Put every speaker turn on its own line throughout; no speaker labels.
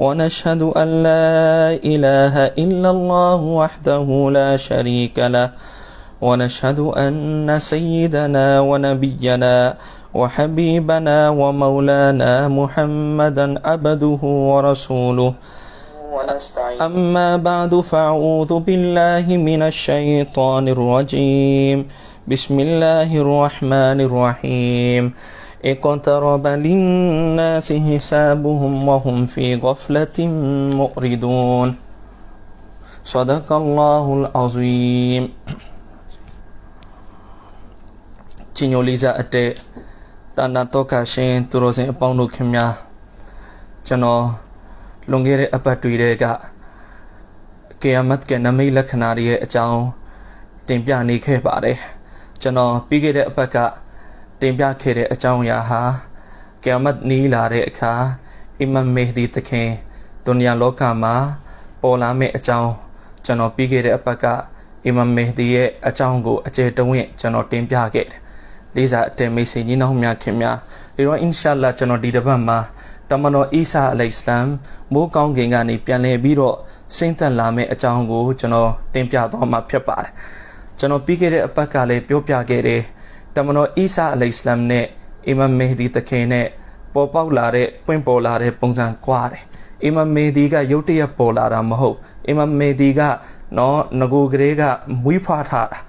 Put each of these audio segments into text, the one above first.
ونشهد أن لا إله إلا الله وحده لا شريك له ونشهد أن سيدنا ونبينا وحبيبنا ومولانا محمدا عبده ورسوله أما بعد فأعوذ بالله من الشيطان الرجيم بسم الله الرحمن الرحيم اقترب للناس حسابهم وهم في غفلة مؤردون صدق الله العظيم ချညိုလေးစားအတဲ့တာနာတော့ကရှင်သူတော်စင်အပေါင်းတို့ခင်များကျွန်တော်လွန်ခဲ့တဲ့အပတ်တွေတဲ့ကကေယမတ်ကနမိတ်လက္ခဏာတွေရဲ့အကြောင်းတင်ပြနေခဲ့ပါတယ်ကျွန်တော်ပြီးခဲ့တဲ့အပတ်ကတင်ပြခဲ့တဲ့အကြောင်းအရာဟာကယ်မတ်နီးလာတဲ့အခါအီမမ်မေဒီသခင်ဒုနီယာလောကမှာပေါ်လာမယ့်အကြောင်းကျွန်တော်ပြီးခဲ့တဲ့အပတ်ကအီမမ်မေဒီရဲ့အကြောင်းကိုအကျယ်တဝင့်ကျွန်တော်တင်ပြခဲ့တယ်။လေးစားအတဲမိတ်ဆွေညီနောင်များခင်များဒီတော့အင်ရှာလာကျွန်တော်ဒီတစ်ပတ်မှာတမန်တော်အီစာအလိုင်စလမ်မိုးကောင်းကင်ကနေပြန်လည်ပြီးတော့ဆင်းသက်လာမယ့်အကြောင်းကိုကျွန်တော်တင်ပြသွားမှာဖြစ်ပါတယ်။ကျွန်တော်ပြီးခဲ့တဲ့အပတ်ကလည်းပြောပြခဲ့တယ်။တမန်တော်အီစာအလိုင်စလမ်နဲ့အီမမ်မေဟဒီတခင်နဲ့ပေါ်ပေါက်လာတဲ့ပွင့်ပေါ်လာတဲ့ပုံစံကွာတယ်အီမမ်မေဒီကရုတ်တရက်ပေါ်လာတာမဟုတ်အီမမ်မေဒီကနော်ငကိုကလေးကမွေးဖွားထားတာ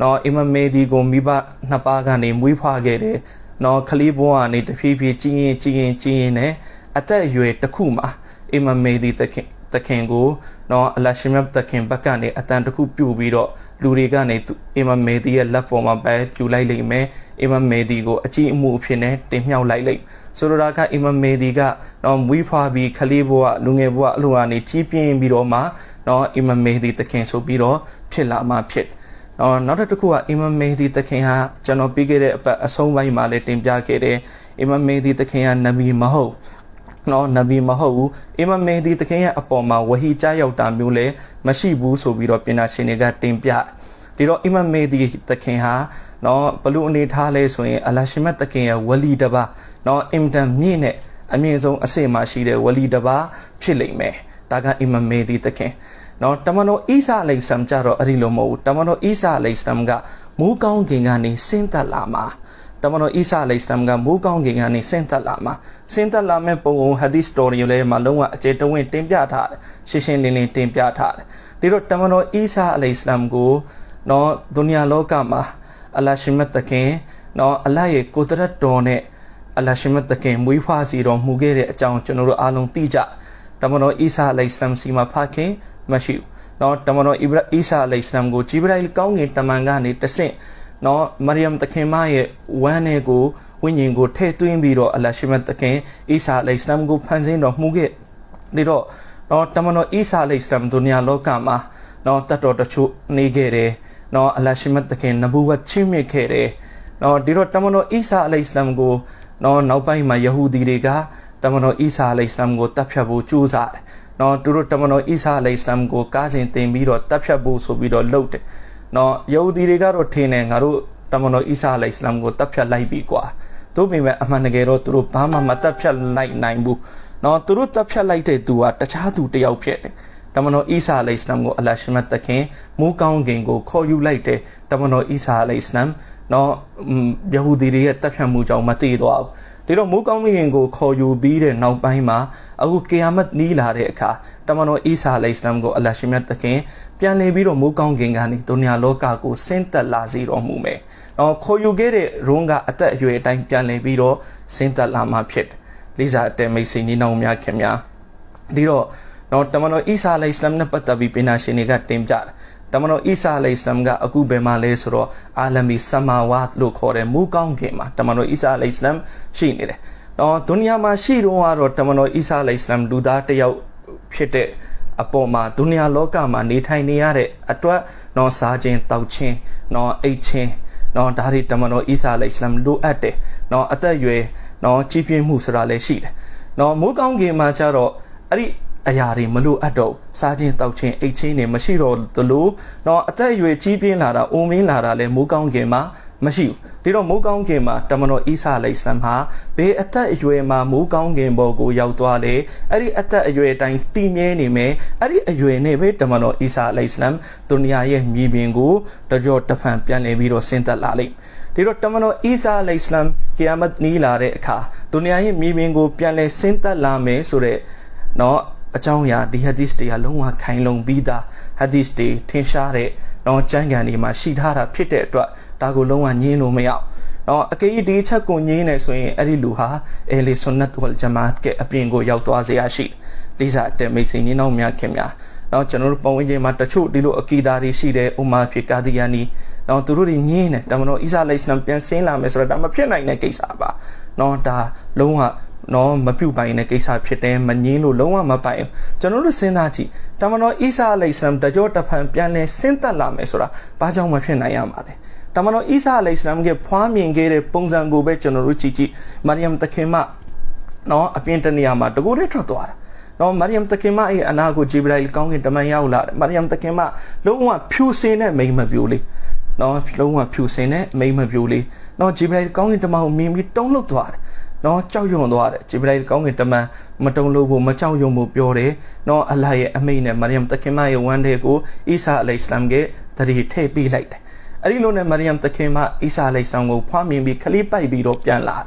နော်အီမမ်မေဒီကိုမိဘနှစ်ပါးကနေမွေးဖွားခဲ့တယ်နော်ခလေးဘွားကနေတဖြည်းဖြည်းကြီးရင်ကြီးရင်ကြီးရင်နဲ့အသက်အရွယ်တစ်ခုမှာအီမမ်မေဒီတခင်သခင်ကိုနော်အလရှင်မြတ်သခင်ဘက်ကနေအတန်တစ်ခုပြုတ်ပြီးတော့လူတွေကနေအမမေဒီရဲ့လက်ပေါ်မှာပဲပြူလိုက်လိမ့်မယ်အမမေဒီကိုအကြည့်အမှုအဖြစ်နဲ့တင်မြှောက်လိုက်လိမ့်ဆိုလိုတာကအမမေဒီကနော်မွေးဖွားပြီးခလေးဘဝလူငယ်ဘဝအလိုအနေကြီးပြင်းပြီးတော့မှနော်အမမေဒီသခင်ဆိုပြီးတော့ဖြစ်လာမှဖြစ်နော်နောက်တစ်ခုကအမမေဒီသခင်ဟာကျွန်တော်ပြီးခဲ့တဲ့အပတ်အဆုံးပိုင်းမှာလည်းတင်ပြခဲ့တယ်အမမေဒီသခင်ကနဗီမဟုတ်နော်နဗီမဟုတ်ဘူးအီမမေဒီသခင်ရဲ့အပေါ်မှာဝဟီကြရောက်တာမျိုးလည်းမရှိဘူးဆိုပြီးတော့ပညာရှင်တွေကတင်ပြဒီတော့အီမမေဒီသခင်ဟာနော်ဘလို့အနေထားလဲဆိုရင်အလရှိမတ်သခင်ရဲ့ဝလီတပါနော်အင်တန်မြင့်နဲ့အမြင့်ဆုံးအစစ်မှရှိတဲ့ဝလီတပါဖြစ်လိမ့်မယ်ဒါကအီမမေဒီသခင်နော်တမန်တော်အီစာအလိမ်ဆမ်ကြတော့အဲ့ဒီလိုမဟုတ်ဘူးတမန်တော်အီစာအလိမ်ဆမ်ကမိုးကောင်းခင်ကနေဆင်းသက်လာမှာတမန်တော်အီဆာအလိုင်စလမ်ကမိုးကောင်းကင်ကနေဆင်းသက်လာမှာဆင်းသက်လာမဲ့ပုံပုံဟာဒီစ်တော်ရီလည်းမှာလုံးဝအကျေတဝင့်တင်ပြထားတယ်ရှင်းရှင်းလင်းလင်းတင်ပြထားတယ်ဒီတော့တမန်တော်အီဆာအလိုင်စလမ်ကို နော်ဒုနီယာလောကမှာအလရှိမတ်တခင်နော်အလရဲ့ကိုတရတ်တော်နဲ့အလရှိမတ်တခင်မွေးဖွားစီတော်မူခဲ့တဲ့အကြောင်းကျွန်တော်တို့အားလုံးသိကြတမန်တော်အီဆာအလိုင်စလမ်စီမှာဖခင်မရှိဘူးနော်တမန်တော်အီဆာအလိုင်စလမ်ကိုဂျိဘရာအီလ်ကောင်းကင် တမန်ကနေတဆင့်နော်မရီယမ်သခင်မရဲ့ဝမ်းနဲ့ကိုဝိညာဉ်ကိုထည့်သွင်းပြီးတော့အလရှိမသခင်အိစာအလိစလမ်ကိုဖန်ဆင်းတော်မူခဲ့နေတော့နော်တမန်တော်အိစာအလိစလမ်ဒုညာလောကမှာနော်တတ်တော်တချို့နေခဲ့တယ်နော်အလရှိမသခင်နဘူဝတ်ချင်းမြစ်ခဲ့တယ်နော်ဒီတော့တမန်တော်အိစာအလိစလမ်ကိုနော်နောက်ပိုင်းမှာယဟူဒီတွေကတမန်တော်အိစာအလိစလမ်ကိုတပ်ဖြတ်ဖို့ကြိုးစားတယ်နော်သူတို့တမန်တော်အိစာအလိစလမ်ကိုကားစဉ်တင်ပြီးတော့တပ်ဖြတ်ဖို့ဆိုပြီးတော့လှုပ်တယ်နော်ယေဟူဒီတွေကတော့ထင်တယ်ငါတို့တမန်တော်အီစာအလိုင်စလမ်ကိုတပ်ဖြတ်လိုက်ပြီကွာသို့ပေမဲ့အမှန်တကယ်တော့သူတို့ဘာမှမတပ်ဖြတ်လိုက်နိုင်ဘူးနော်သူတို့တပ်ဖြတ်လိုက်တဲ့သူကတခြားသူတယောက်ဖြစ်တယ်တမန်တော်အီစာအလိုင်စလမ်ကိုအလ္လာဟ်ရှင်မတ်တခင်မူးကောင်းခင်ကိုခေါ်ယူလိုက်တဲ့တမန်တော်အီစာအလိုင်စလမ်နော်ယဟူဒီတွေရဲ့တပ်ဖြတ်မှုကြောင့်မသေးသွားဘူးဒီတော့မိုးကောင်းမင်းကိုခေါ်ယူပြီးတဲ့နောက်ပိုင်းမှာအခုကေယာမတ်နီးလာတဲ့အခါတမန်တော်အီဆာအလိုင်စလမ်ကိုအလရှိမြတ်သခင်ပြန်လည်ပြီးတော့မိုးကောင်းခင်ကနေဒုညာလောကကိုဆင်းသက်လာစေတော်မူမယ်။နော်ခေါ်ယူခဲ့တဲ့ရုံးကအသက်အရွယ်အတိုင်းပြန်လည်ပြီးတော့ဆင်းသက်လာမှာဖြစ်တယ်။လိစာအတဲမိတ်ဆွေညီနောင်များခင်များဒီတော့နော်တမန်တော်အီဆာအလိုင်စလမ်နဲ့ပတ်သက်ပြီးပင်နာရှင်တွေကတင်ပြတယ်။တမန်တော်အီစာအလိုင်စလမ်ကအခုဘယ်မှာလဲဆိုတော့အာလမီဆမာဝတ်လို့ခေါ်တဲ့မူကောင်းခင်မှာတမန်တော်အီစာအလိုင်စလမ်ရှိနေတယ်။တော့ဒုနီယာမှာရှိတော့ကတော့တမန်တော်အီစာအလိုင်စလမ်လူသားတစ်ယောက်ဖြစ်တဲ့အပေါ်မှာဒုနီယာလောကမှာ နေထိုင်နေရတဲ့အတွက်တော့စားခြင်းတောက်ခြင်းတော့အိတ်ခြင်းတော့ဒါတွေတမန်တော်အီစာအလိုင်စလမ်လိုအပ်တယ်။တော့အသက်အရွယ်တော့ကြီးပြင်းမှုဆိုတာလည်းရှိတယ်။တော့မိုးကောင်းခင်မှာကျတော့အဲ့ဒီအရာတွေမလိုအပ်တော့စားခြင်းတောက်ခြင်းအိတ်ချင်းတွေမရှိတော့သလိုတော့အသက်အရွယ်ကြီးပြင်းလာတာအိုမင်းလာတာလည်းမိုးကောင်းခင်မှာမရှိဘူးဒီတော့မိုးကောင်းခင်မှာတမန်တော်အီစာလိတ်ဆမ်ဟာဘေးအသက်အရွယ်မှာမိုးကောင်းခင်ဘော်ကိုရောက်သွားလေအဲ့ဒီအသက်အရွယ်တိုင်းတည်မြဲနေမယ်အဲ့ဒီအရွယ်နဲ့ပဲတမန်တော်အီစာလိတ်ဆမ်ဒုနီယာရဲ့မြေပြင်ကိုတကြောတဖန်ပြန်လည်ပြီးတော့ဆင်းသက်လာလိမ့်ဒီတော့တမန်တော်အီစာလိတ်ဆမ်ကီယာမတ်နီးလာတဲ့အခါဒုနီယာရဲ့မြေပြင်ကိုပြန်လည်ဆင်းသက်လာမယ်ဆိုတဲ့เนาะအကြောင်းအရာဒီဟဒီစ်တွေကလုံးဝခိုင်လုံပြီးသားဟဒီစ်တွေထင်ရှားတဲ့တော့ကျမ်းဂန်တွေမှာရှိထားတာဖြစ်တဲ့အတွက်ဒါကိုလုံးဝညင်းလို့မရအောင်တော့အကေဒီချက်ကိုညင်းနေဆိုရင်အဲ့ဒီလူဟာအဲလီဆွန်နတ်ဝလ်ဂျမာတ်ကအပြင်ကိုရောက်သွားစေရရှိလိစာအတက်မိတ်ဆွေညီနောင်များခင်များတော့ကျွန်တော်တို့ပုံဝင်ချင်းမှာတချို့ဒီလိုအကီဒါတွေရှိတယ်ဥမာဖြစ်ကာဒီယာနီတော့သူတို့တွေညင်းတယ်တမန်တော်အီစာလိုင်စလမ်ပြန်ဆင်းလာမယ်ဆိုတော့ဒါမဖြစ်နိုင်တဲ့ကိစ္စပါတော့ဒါလုံးဝနော်မပြုတ်ပိုင်တဲ့ကိစ္စဖြစ်တယ်မငင်းလို့လုံးဝမပိုင်ကျွန်တော်တို့စဉ်းစားကြည့်တမန်တော်အီဆာအလိစလမ်တကြောတဖန်ပြန်လဲဆင်းသက်လာမယ်ဆိုတာဘာကြောင့်မဖြစ်နိုင်ရမှာလဲတမန်တော်အီဆာအလိစလမ်ကဖွားမြင်ခဲ့တဲ့ပုံစံကိုပဲကျွန်တော်တို့ကြည့်ကြည့်မာရီယမ်တခင်မနော်အပြင်တနေရာမှာတကူတည်းထွက်သွားတာနော်မာရီယမ်တခင်မရဲ့အနာကိုဂျေဘရိုင်ကောင်းကင်တမန်ရောက်လာတယ်မာရီယမ်တခင်မလုံးဝဖြူစင်တဲ့မိမပြိုလေးနော်လုံးဝဖြူစင်တဲ့မိမပြိုလေးနော်ဂျေဘရိုင်ကောင်းကင်တမန်ကိုမြင်ပြီးတုံးလှုပ်သွားတယ်နော်ကြောက်ရွံ့သွားတယ်ဂျေဘရိုင်ကောင်းကင်တမန်မတုံလို့ဖို့မကြောက်ရွံ့ဖို့ပြောတယ်နော်အလ္လာဟ်ရဲ့အမိန့်နဲ့မရီယမ်တခင်မရဲ့ဝန်တွေကိုအီဆာအလိုင်စလမ်ကတတိထည့်ပေးလိုက်တယ်အဲ့ဒီလိုနဲ့မရီယမ်တခင်မအီဆာအလိုင်စလမ်ကိုဖွားမြင်ပြီးခလေးပိုက်ပြီးတော့ပြန်လာတယ်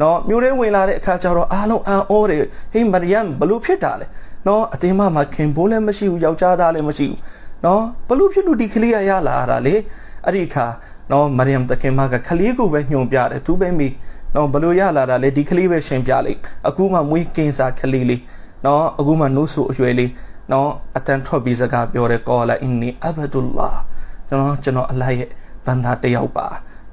နော်မြို့ထဲဝင်လာတဲ့အခါကျတော့အားလုံးအံ့ဩတယ်ဟေးမရီယမ်ဘလို့ဖြစ်တာလဲနော်အတင်းမမှာခင်ဘိုးလည်းမရှိဘူးယောက်ျားသားလည်းမရှိဘူးနော်ဘလို့ဖြစ်လို့ဒီကလေးရရလာတာလေအဲ့ဒီအခါနော်မရီယမ်တခင်မကခလေးကိုပဲညွှန်ပြတယ်သူပဲမိနော်ဘလို့ရလာတာလဲဒီကလေးပဲရှင်းပြလိုက်အခုမှမွေးကင်ဆာကလေးလေးနော်အခုမှနိုးဆူအရွယ်လေးနော်အတန်ထွက်ပြီးစကားပြောတဲ့ကောလာအင်းနီအဘဒူလာကျွန်တော်ကျွန်တော်အလိုက်ရဲ့ဘန်သားတယောက်ပါ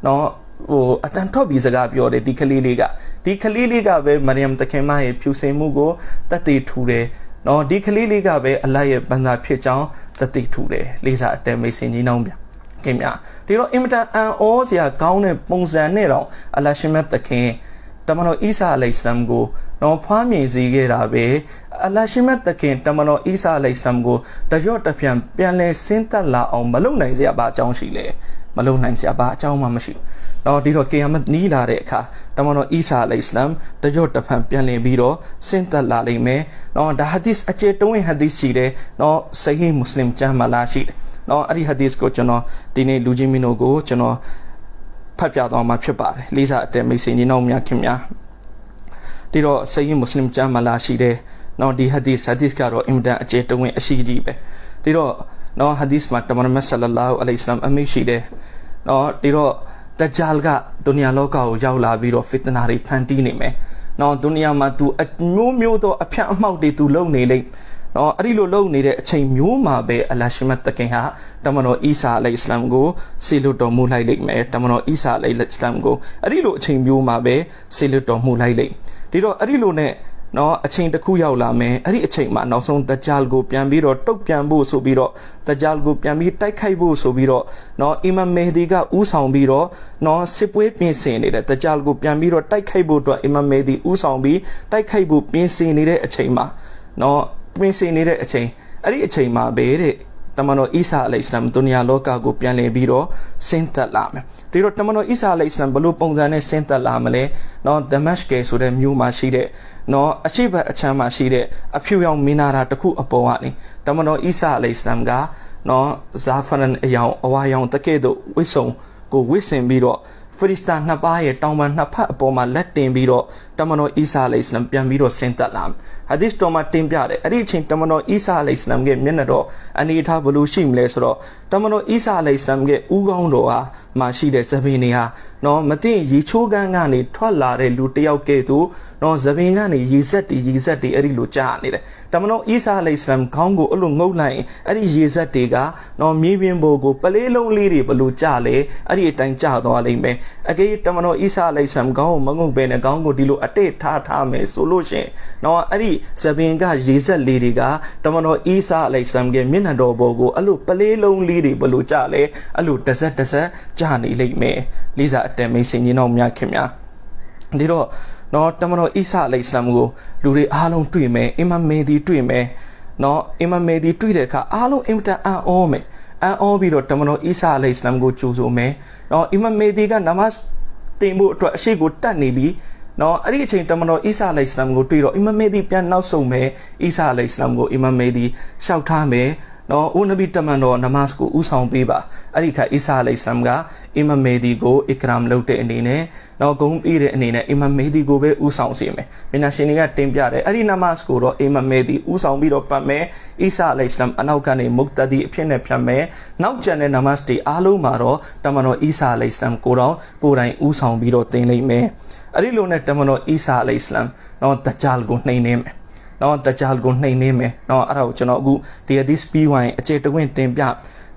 နော်ဟိုအတန်ထွက်ပြီးစကားပြောတယ်ဒီကလေးလေးကဒီကလေးလေးကပဲမရီယမ်တခင်မရဲ့ဖြူစင်မှုကိုတတ်သိထူတယ်နော်ဒီကလေးလေးကပဲအလိုက်ရဲ့ဘန်သားဖြစ်ကြောင်းတတ်သိထူတယ်လေးစားအတဲမိတ်ဆင်ကြီးနှောင်းဗျခင်ဗျာဒီတော့အင်မတန်အံ့ဩစရာကောင်းတဲ့ပုံစံနဲ့တော့အလရှင်မတ်သခင်တမန်တော်အီစာအလိုင်စလမ်ကိုတော့ဖွားမြင်စေခဲ့တာပဲအလရှိမတ်သခင်တမန်တော်အီစာအလိုင်စလမ်ကိုတရော့တပြန်ပြန်လဲဆင်းသက်လာအောင်မလုံနိုင်စရာဘာအကြောင်းရှိလဲမလုံနိုင်စရာဘာအကြောင်းမှမရှိဘူး။တော့ဒီတော့ကေယာမတ်နီးလာတဲ့အခါတမန်တော်အီစာအလိုင်စလမ်တရော့တဖန်ပြန်လည်ပြီးတော့ဆင်းသက်လာလိမ့်မယ်။တော့ဒါဟာဒီစ်အကျေတုံးရဲ့ဟာဒီစ်ရှိတယ်။တော့ဆဟီမွတ်စလင်ကျမ်းမှာလာရှိတယ်။เนาะအဲ့ဒီ hadith ကိုကျွန်တော်ဒီနေ့လူချင်းမင်းတို့ကိုကျွန်တော်ဖတ်ပြသွားမှာဖြစ်ပါတယ်လေးစားအတဲမိတ်ဆွေညီနောင်များခင်များဒီတော့ဆယင်မွတ်စလင်ကျမ်းမှာလာရှိတယ်เนาะဒီ hadith hadith ကတော့အင်တန်အကျေတဝင်အရှိကြီးပဲဒီတော့เนาะ hadith မှာတမန်တော်မြတ်ဆလလာဟူအလိုင်စလမ်အမိန့်ရှိတယ်เนาะဒီတော့တဂျာလ်ကဒုနီယာလောကကိုရောက်လာပြီးတော့ဖစ်တနာတွေဖန်တီးနေမယ်။နော်ဒုနီယာမှာ तू အမျိုးမျိုးသောအဖြန့်အမှောက်တွေ तू လုပ်နေလိမ့်။နော်အဲ့ဒီလိုလုပ်နေတဲ့အချိန်မျိုးမှာပဲအလရှမတ်တခင်ဟာတမန်တော်အီစာအလိုင်စလမ်ကိုဆီလွတ်တော်မူလိုက်လိမ့်မယ်တမန်တော်အီစာအလိုင်စလမ်ကိုအဲ့ဒီလိုအချိန်မျိုးမှာပဲဆီလွတ်တော်မူလိုက်လိမ့်ဒီတော့အဲ့ဒီလိုနဲ့နော်အချိန်တစ်ခုရောက်လာမယ်အဲ့ဒီအချိန်မှာနောက်ဆုံးတဂျာလ်ကိုပြန်ပြီးတော့တုတ်ပြန်ဖို့ဆိုပြီးတော့တဂျာလ်ကိုပြန်ပြီးတိုက်ခိုက်ဖို့ဆိုပြီးတော့နော်အီမမ်မေဟဒီကဥဆောင်ပြီးတော့နော်စစ်ပွဲပြင်ဆင်နေတဲ့တဂျာလ်ကိုပြန်ပြီးတော့တိုက်ခိုက်ဖို့အတွက်အီမမ်မေဟဒီဥဆောင်ပြီးတိုက်ခိုက်ဖို့ပြင်ဆင်နေတဲ့အချိန်မှာနော်ပင်စင်နေတဲ့အချိန်အဲ့ဒီအချိန်မှာပဲတဲ့တမန်တော်အီစာအလိုင်စလမ်ဒုနီယာလောကကိုပြန်လည်ပြီးတော့ဆင်းသက်လာမယ်ဒီတော့တမန်တော်အီစာအလိုင်စလမ်ဘလို့ပုံစံနဲ့ဆင်းသက်လာမလဲเนาะဒမတ်ကဲဆိုတဲ့မြို့မှာရှိတဲ့เนาะအချိဘတ်အချမ်းမှာရှိတဲ့အဖြူရောင်မင်းနာတာတစ်ခုအပေါ်ကနေတမန်တော်အီစာအလိုင်စလမ်ကเนาะဇာဖရန်အယောင်အဝါယောင်တကဲ့သို့ဝိဆုံကိုဝိဆင်ပြီးတော့ဖရစ်တာနှစ်ပါးရဲ့တောင်ပန်နှစ်ဖက်အပေါ်မှာလက်တင်ပြီးတော့တမန်တော်အီစာအလိုင်စလမ်ပြန်ပြီးတော့ဆင်းသက်လာမယ်ဟာဒီသ်တော်မှာတင်ပြတယ်အဲ့ဒီအချိန်တမန်တော်အီဆာအလိုင်စလမ်ရဲ့မျက်နှာတော်အနေထားဘယ်လိုရှိမလဲဆိုတော့တမန်တော်အီဆာအလိုင်စလမ်ရဲ့ဥကောင်းတော်ဟာမှရှိတဲ့ဇဗေနေဟာနော်မသိရေချိုးကန်းကနေထွက်လာတဲ့လူတယောက်ကဲ့သို့နော်သပင်ကနေရေဆက်တီရေဆက်တီအဲ့ဒီလိုကြားနေတယ်တမန်တော်အိဆာအလိုင်စလမ်ခေါင်းကိုအဲ့လိုငုတ်လိုက်ရင်အဲ့ဒီရေဆက်တီကနော်မြေပြင်ပေါ်ကိုပလေးလုံးလေးတွေဘလို့ကြားလဲအဲ့ဒီအတိုင်းကြားသွားလိမ့်မယ်အကေးတမန်တော်အိဆာအလိုင်စလမ်ခေါင်းကိုမငုတ်ပဲနဲ့ခေါင်းကိုဒီလိုအတိတ်ထားထားမယ်ဆိုလို့ရှင် နော်အဲ့ဒီသပင်ကရေဆက်လေးတွေကတမန်တော်အိဆာအလိုင်စလမ်ကမျက်နှာတော်ပေါ်ကိုအဲ့လိုပလေးလုံးလေးတွေဘလို့ကြားလဲအဲ့လိုတဆက်တဆက်ကြားနေလိမ့်မယ်လိစာအတန်မိတ်စိန်ကြီးတော်များခင်ဗျာဒီတော့နော်တမတော်အိဆာအလိစလမ်ကိုလူတွေအားလုံးတွေ့မယ်အင်မမေဒီတွေ့မယ်နော်အင်မမေဒီတွေ့တဲ့အခါအားလုံးအင်တန်အံ့ဩမယ်အံ့ဩပြီးတော့တမတော်အိဆာအလိစလမ်ကိုကြိုဆိုမယ်နော်အင်မမေဒီကနမတ်တင်ဖို့အတွက်အရှိကိုတတ်နေပြီးနော်အဲ့ဒီအချိန်တမန်တော်အိဆာအလိုင်စလမ်ကိုတွေ့တော့အီမမေဒီပြန်နောက်ဆုံးမယ်အိဆာအလိုင်စလမ်ကိုအီမမေဒီရှောက်ထားမယ်နော်ဦးနဗီတမန်တော်နမတ်ကိုဥဆောင်ပေးပါအဲ့ဒီခါအိဆာအလိစလမ်ကအီမမ်မေဒီကိုအစ်ကရမ်လုပ်တဲ့အနေနဲ့နော်ဂုံပြီးတဲ့အနေနဲ့အီမမ်မေဒီကိုပဲဥဆောင်စေမယ်မင်းနာရှင်တွေကတင်ပြတယ်အဲ့ဒီနမတ်ကိုတော့အီမမ်မေဒီဥဆောင်ပြီးတော့ပတ်မယ်အိဆာအလိစလမ်အနောက်ကနေမုတ်တဒီအဖြစ်နဲ့ဖြတ်မယ်နောက်ကျန်တဲ့နမတ်တွေအားလုံးမှာတော့တမန်တော်အိဆာအလိစလမ်ကိုတော့ကိုယ်တိုင်ဥဆောင်ပြီးတော့တင်လိုက်မယ်အဲ့ဒီလိုနဲ့တမန်တော်အိဆာအလိစလမ်နော်တဂျာလ်ကိုနှိမ်နေမယ်နော်တကြကိုနှိမ်နေမယ်နော်အဲ့ဒါကိုကျွန်တော်အခု DRD SPY အခြေတဝင့်တင်ပြ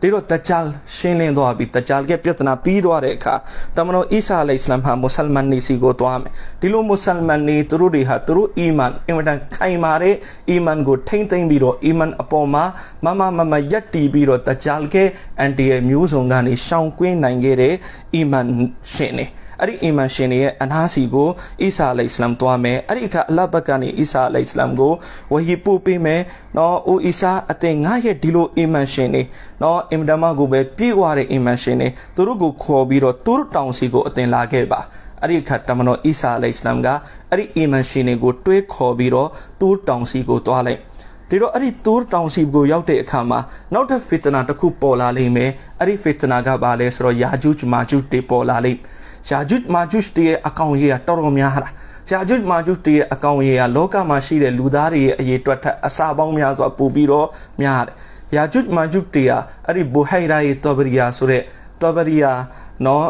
ဒီတော့တကြရှင်းလင်းသွားပြီတကြရဲ့ပြဿနာပြီးသွားတဲ့အခါတမန်တော်အီစာအလိုင်စလမ်ဟာမွတ်ဆလမန်နေစီကိုသွားမယ်ဒီလိုမွတ်ဆလမန်နေသူတို့တွေဟာသူတို့အီမန်အင်မတန်ခိုင်မာတဲ့အီမန်ကိုထိမ့်သိမ့်ပြီးတော့အီမန်အပေါ်မှာမမမမယက်တီပြီးတော့တကြရဲ့အန်တီရဲ့မျိုးစုံကနေရှောင်ကွင်းနိုင်ခဲ့တဲ့အီမန်ရှင်နေတယ်အဲ့ဒီအီမန်ရှင်တွေရဲ့အနာစီကိုအီစာအလိုင်စလမ်သွားမယ်အဲ့ဒီအခါအလ္လာဟ်ဘက်ကနေအီစာအလိုင်စလမ်ကိုဝဟီပို့ပေးမယ်နော်အိုအီစာအသင်ငါရဲ့ဒီလိုအီမန်ရှင်တွေနော်အင်ဒမကိုပဲပြေးွားတဲ့အီမန်ရှင်တွေသူတို့ကိုခေါ်ပြီးတော့သူတို့တောင်စီကိုအသင်လာခဲ့ပါအဲ့ဒီအခါတမန်တော်အီစာအလိုင်စလမ်ကအဲ့ဒီအီမန်ရှင်တွေကို တွေးခေါ်ပြီးတော့သူတို့တောင်စီကိုသွားလိုက်ဒီတော့အဲ့ဒီသူတို့တောင်စီကိုရောက်တဲ့အခါမှာနောက်ထပ်ဖစ်တနာတစ်ခုပေါ်လာလိမ့်မယ်အဲ့ဒီဖစ်တနာကဘာလဲဆိုတော့ယာဂျူဂျ်မာဂျူတွေပေါ်လာလိမ့်မယ်ယာဂျုဒ်မာဂျုဒ်တွေရဲ့အကောင့်ရေးကတော်တော်များလာယာဂျုဒ်မာဂျုဒ်တွေရဲ့အကောင့်ရေးကလောကမှာရှိတဲ့လူသားတွေရဲ့အရေးတွက်ထက်အစာပေါင်းများစွာပိုပြီးတော့များတယ်ယာဂျုဒ်မာဂျုဒ်တွေကအဲ့ဒီဘိုဟိုင်ရာရဲ့တော်ဘရီယာဆိုတဲ့တော်ဘရီယာနော်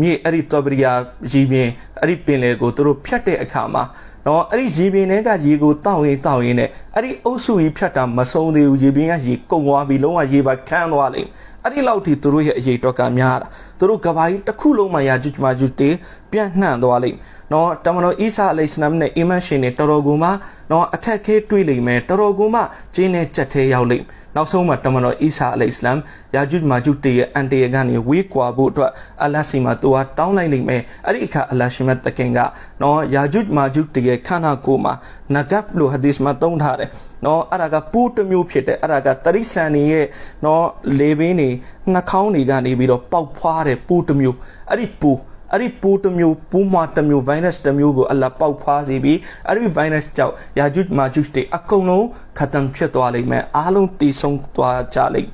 မြေအဲ့ဒီတော်ဘရီယာရေပြင်အဲ့ဒီပင်လယ်ကိုသူတို့ဖြတ်တဲ့အခါမှာနော်အဲ့ဒီရေပြင်ထဲကရေကိုတောက်ရင်တောက်ရင်နဲ့အဲ့ဒီအုပ်စုကြီးဖြတ်တာမဆုံးသေးဘူးရေပြင်ကရေကုန်သွားပြီးလုံးဝရေပါခန်းသွားလိမ့်မယ်အဲ့ဒီလောက်ထိသူတို့ရဲ့အရေးတော်ကများတာသူတို့ကဘာကြီးတစ်ခုလုံးမှရာကျွတ်မှကျွတ်တေးပြန့်နှံ့သွားလိမ့်နော်တမန်တော်အီဆာအလိစလမ်နဲ့အီမန်ရှင်နဲ့တော်တော်ကိုမှနော်အခက်ခဲတွေ့လိမ့်မယ်တော်တော်ကိုမှကျင်းနဲ့ကြက်သေးရောက်လိမ့်နောက်ဆုံးမှာတမန်တော်အီဆာအလိစလမ်ယာဂျုမာဂျုတေရဲ့အန်တေရကနေဝေးကွာဖို့အတွက်အလတ်စီမှာသူကတောင်းလိုက်လိမ့်မယ်အဲ့ဒီအခါအလတ်ရှင်မတခင်ကနော်ယာဂျုမာဂျုတေရဲ့ခန္ဓာကိုယ်မှာနဂတ်လို့ဟာဒီစ်မှာသုံးထားတယ်နော်အဲ့ဒါကပိုးတစ်မျိုးဖြစ်တယ်အဲ့ဒါကတရိษံတွေရဲ့နော်လေပင်းတွေနှာခေါင်းတွေကနေပြီးတော့ပေါက်ဖွာတဲ့ပိုးတစ်မျိုးအဲ့ဒီပိုးအဲ့ဒီပိုးတစ်မျိုးပိုးမတစ်မျိုး virus တစ်မျိုးကိုအလာပေါက်ဖွာစီပြီးအဲ့ဒီ virus ကြောင့်ယာဂျုမာဂျုတွေအကုန်လုံးခတံဖြစ်သွားလိမ့်မယ်အားလုံးတည်ဆုံးသွားကြလိမ့်